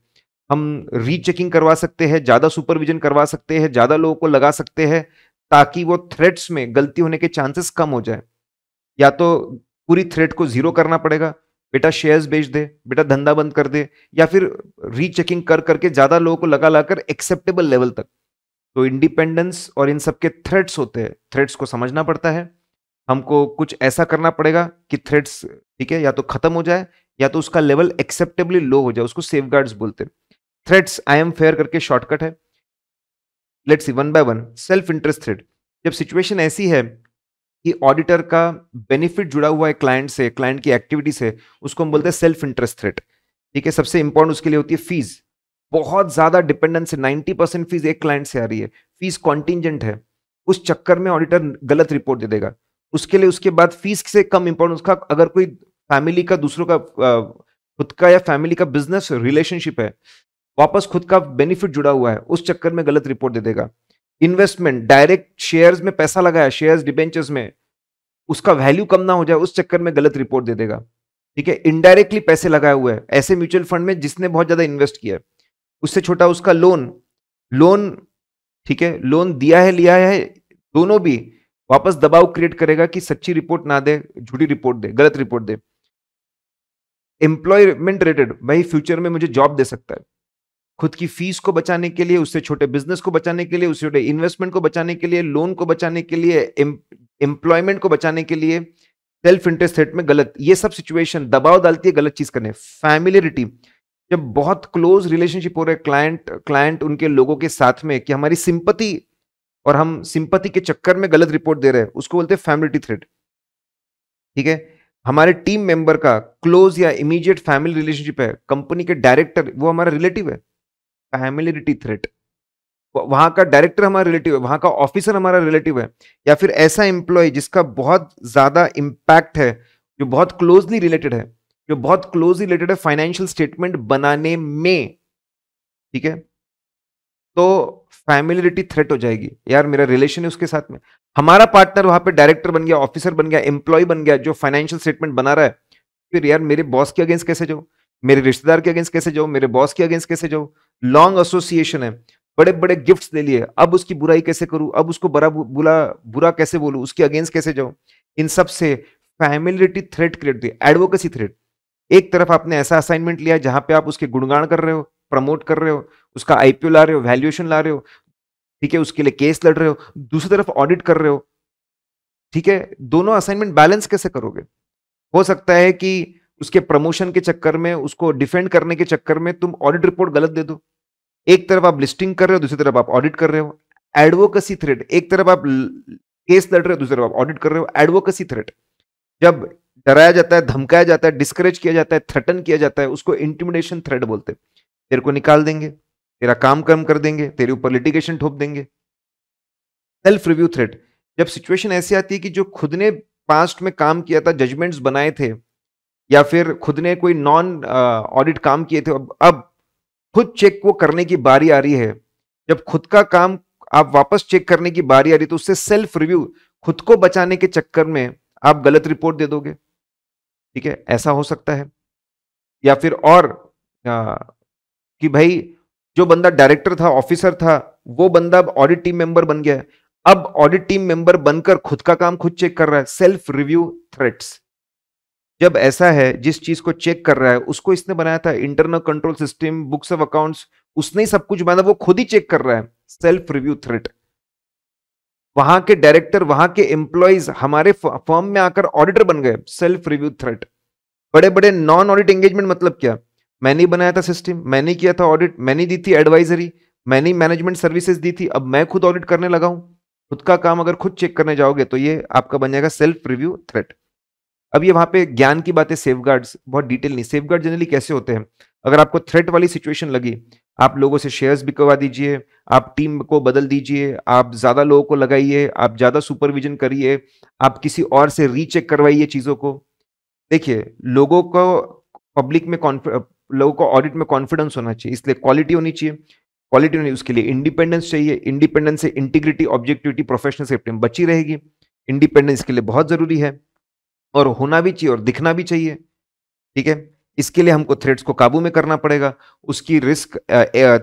हम रीचेकिंग करवा सकते हैं ज़्यादा सुपरविजन करवा सकते हैं ज़्यादा लोगों को लगा सकते हैं ताकि वो थ्रेड्स में गलती होने के चांसेस कम हो जाए या तो पूरी थ्रेड को जीरो करना पड़ेगा बेटा शेयर्स बेच दे बेटा धंधा बंद कर दे या फिर रीचेकिंग कर करके ज़्यादा लोगों को लगा लाकर एक्सेप्टेबल लेवल तक तो इंडिपेंडेंस और इन सब के थ्रेड्स होते हैं थ्रेड्स को समझना पड़ता है हमको कुछ ऐसा करना पड़ेगा कि थ्रेड्स ठीक है या तो खत्म हो जाए या तो उसका लेवल एक्सेप्टेबली लो हो जाए उसको सेफ बोलते हैं थ्रेड्स आई एम फेयर करके शॉर्टकट है let's one by one self interest threat जब सिचुएशन ऐसी है कि ऑडिटर का बेनिफिट जुड़ा हुआ है क्लाइंट से क्लाइंट की एक्टिविटी से उसको हम बोलते हैं सेल्फ इंटरेस्ट थ्रेड ठीक है सबसे इंपॉर्टेंट उसके लिए होती है फीस बहुत ज़्यादा डिपेंडेंस है नाइन्टी परसेंट फीस एक क्लाइंट से आ रही है फीस कॉन्टिजेंट है उस चक्कर में ऑडिटर गलत रिपोर्ट दे देगा उसके लिए उसके बाद फीस से कम इंपॉर्टेंस उसका अगर कोई फैमिली का दूसरों का खुद का या फैमिली का बिजनेस रिलेशनशिप है वापस खुद का बेनिफिट जुड़ा हुआ है उस चक्कर में गलत रिपोर्ट दे देगा इन्वेस्टमेंट डायरेक्ट शेयर्स में पैसा लगाया शेयर्स डिबेंचर्स में उसका वैल्यू कम ना हो जाए उस चक्कर में गलत रिपोर्ट दे देगा ठीक है इनडायरेक्टली पैसे लगाए हुए हैं ऐसे म्यूचुअल फंड में जिसने बहुत ज्यादा इन्वेस्ट किया है उससे छोटा उसका लोन लोन ठीक है लोन दिया है लिया है दोनों भी वापस दबाव क्रिएट करेगा कि सच्ची रिपोर्ट ना दे झूठी रिपोर्ट दे गलत रिपोर्ट दे एम्प्लॉयमेंट रिलेटेड भाई फ्यूचर में मुझे जॉब दे सकता है खुद की फीस को बचाने के लिए उससे छोटे बिजनेस को बचाने के लिए उससे छोटे इन्वेस्टमेंट को बचाने के लिए लोन को बचाने के लिए एम्प्लॉयमेंट को बचाने के लिए सेल्फ इंटरेस्ट रेट में गलत ये सब सिचुएशन दबाव डालती है गलत चीज करने फैमिलियरिटी जब बहुत क्लोज रिलेशनशिप हो रहे क्लाइंट क्लाइंट उनके लोगों के साथ में कि हमारी सिंपति और हम सिंपति के चक्कर में गलत रिपोर्ट दे रहे हैं उसको बोलते हैं फैमिलिटी थ्रेट ठीक है हमारे टीम मेंबर का क्लोज या इमीडिएट फैमिली रिलेशनशिप है कंपनी के डायरेक्टर वो हमारा रिलेटिव है फैमिलिटी थ्रेट वहां का डायरेक्टर हमारा रिलेटिव है वहां का ऑफिसर हमारा रिलेटिव है या फिर ऐसा एम्प्लॉय जिसका बहुत ज्यादा इम्पैक्ट है जो बहुत क्लोजली रिलेटेड है जो बहुत क्लोजली रिलेटेड है फाइनेंशियल स्टेटमेंट बनाने में ठीक है तो फैमिलिटी थ्रेट हो जाएगी यार मेरा रिलेशन है उसके साथ में हमारा पार्टनर वहां पे डायरेक्टर बन गया ऑफिसर बन गया एम्प्लॉय बन गया जो फाइनेंशियल स्टेटमेंट बना रहा है फिर यार मेरे बॉस के अगेंस्ट कैसे जाओ मेरे रिश्तेदार के अगेंस्ट कैसे जाओ मेरे बॉस के अगेंस्ट कैसे जाओ लॉन्ग एसोसिएशन है बड़े बड़े गिफ्ट्स ले लिए अब उसकी बुराई कैसे करूं अब उसको बुरा बुला बुरा कैसे बोलूं उसके अगेंस्ट कैसे जाऊं इन सब से फैमिलिटी थ्रेट क्रिएट हुई एडवोकेसी थ्रेट एक तरफ आपने ऐसा असाइनमेंट लिया जहां पे आप उसके गुणगान कर रहे हो प्रमोट कर रहे हो उसका आईपीओ ला रहे हो वैल्यूएशन ला रहे हो ठीक है उसके लिए केस लड़ रहे हो दूसरी तरफ ऑडिट कर रहे हो ठीक है दोनों असाइनमेंट बैलेंस कैसे करोगे हो सकता है कि उसके प्रमोशन के चक्कर में उसको डिफेंड करने के चक्कर में तुम ऑडिट रिपोर्ट गलत दे दो एक तरफ आप लिस्टिंग कर रहे हो दूसरी तरफ आप ऑडिट कर रहे हो एडवोकेसी थ्रेट एक तरफ आप केस लड़ रहे हो दूसरी तरफ आप ऑडिट कर रहे हो एडवोकेसी थ्रेट जब डराया जाता है धमकाया जाता है डिस्करेज किया जाता है थ्रेटन किया जाता है उसको इंटिमिडेशन थ्रेट बोलते हैं तेरे को निकाल देंगे तेरा काम कर्म कर देंगे तेरे ऊपर लिटिगेशन ठोप देंगे सेल्फ रिव्यू थ्रेट जब सिचुएशन ऐसी आती है कि जो खुद ने पास्ट में काम किया था जजमेंट्स बनाए थे या फिर खुद ने कोई नॉन ऑडिट काम किए थे अब अब खुद चेक को करने की बारी आ रही है जब खुद का काम आप वापस चेक करने की बारी आ रही तो उससे सेल्फ रिव्यू खुद को बचाने के चक्कर में आप गलत रिपोर्ट दे दोगे ठीक है ऐसा हो सकता है या फिर और आ, कि भाई जो बंदा डायरेक्टर था ऑफिसर था वो बंदा अब ऑडिट टीम मेंबर बन गया है अब ऑडिट टीम मेंबर बनकर खुद का काम खुद चेक कर रहा है सेल्फ रिव्यू थ्रेट्स जब ऐसा है जिस चीज को चेक कर रहा है उसको इसने बनाया था internal control system books of accounts उसने ही सब कुछ बनाया वो खुद ही चेक कर रहा है सेल्फ रिव्यू थ्रेट वहां के डायरेक्टर वहां के एम्प्लॉयज हमारे फर्म में आकर ऑडिटर बन गए सेल्फ रिव्यू थ्रेट बड़े बड़े नॉन ऑडिट एंगेजमेंट मतलब क्या मैंने बनाया था सिस्टम मैंने किया था ऑडिट मैंने दी थी एडवाइजरी मैंने मैनेजमेंट सर्विसेज दी थी अब मैं खुद ऑडिट करने लगा हूं खुद का काम अगर खुद चेक करने जाओगे तो ये आपका बन जाएगा सेल्फ रिव्यू थ्रेट अब ये वहां पे ज्ञान की बातें सेफ बहुत डिटेल नहीं सेफ जनरली कैसे होते हैं अगर आपको थ्रेट वाली सिचुएशन लगी आप लोगों से शेयर्स बिकवा दीजिए आप टीम को बदल दीजिए आप ज़्यादा लोगों को लगाइए आप ज़्यादा सुपरविजन करिए आप किसी और से रीचेक करवाइए चीज़ों को देखिए लोगों को पब्लिक में लोगों को ऑडिट में कॉन्फिडेंस होना चाहिए इसलिए क्वालिटी होनी चाहिए क्वालिटी होनी उसके लिए इंडिपेंडेंस चाहिए इंडिपेंडेंस से इंटीग्रिटी ऑब्जेक्टिविटी प्रोफेशनल सेफ्टी में बची रहेगी इंडिपेंडेंस के लिए बहुत ज़रूरी है और होना भी चाहिए और दिखना भी चाहिए ठीक है इसके लिए हमको थ्रेड्स को काबू में करना पड़ेगा उसकी रिस्क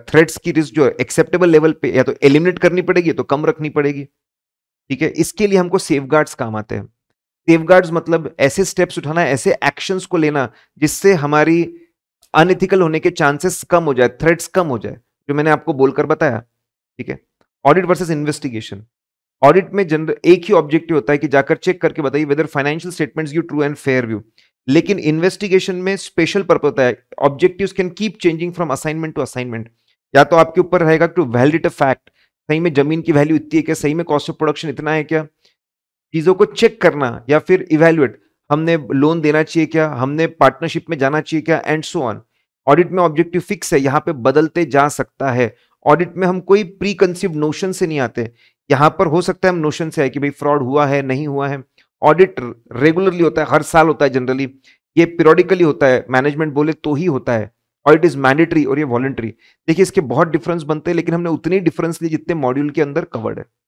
थ्रेड्स की रिस्क जो एक्सेप्टेबल लेवल पे या तो एलिमिनेट करनी पड़ेगी तो कम रखनी पड़ेगी ठीक है इसके लिए हमको सेफ काम आते हैं सेफ मतलब ऐसे स्टेप्स उठाना ऐसे एक्शंस को लेना जिससे हमारी अनएथिकल होने के चांसेस कम हो जाए थ्रेड्स कम हो जाए जो मैंने आपको बोलकर बताया ठीक है ऑडिट वर्सेस इन्वेस्टिगेशन ऑडिट में जनरल एक ही ऑब्जेक्टिव होता है कि जाकर चेक करके बताइए whether financial statements you true and fair view लेकिन इन्वेस्टिगेशन में स्पेशल पर्पज होता है objective can keep changing from assignment to assignment या तो आपके ऊपर रहेगा टू वैलिडेट अ फैक्ट सही में जमीन की वैल्यू इतनी है क्या सही में कॉस्ट ऑफ प्रोडक्शन इतना है क्या चीजों को चेक करना या फिर इवेल्युएट हमने लोन देना चाहिए क्या हमने पार्टनरशिप में जाना चाहिए क्या एंड सो ऑन ऑडिट में ऑब्जेक्टिव फिक्स है यहाँ पे बदलते जा सकता है ऑडिट में हम कोई प्री कंसिव नोशन से नहीं आते यहां पर हो सकता है हम नोशन से आए कि भाई फ्रॉड हुआ है नहीं हुआ है ऑडिट रेगुलरली होता है हर साल होता है जनरली ये पीरियडिकली होता है मैनेजमेंट बोले तो ही होता है और इट इज़ मैंडेटरी और ये वॉलेंट्री देखिए इसके बहुत डिफरेंस बनते हैं लेकिन हमने उतनी डिफरेंस लिए जितने मॉड्यूल के अंदर कवर्ड है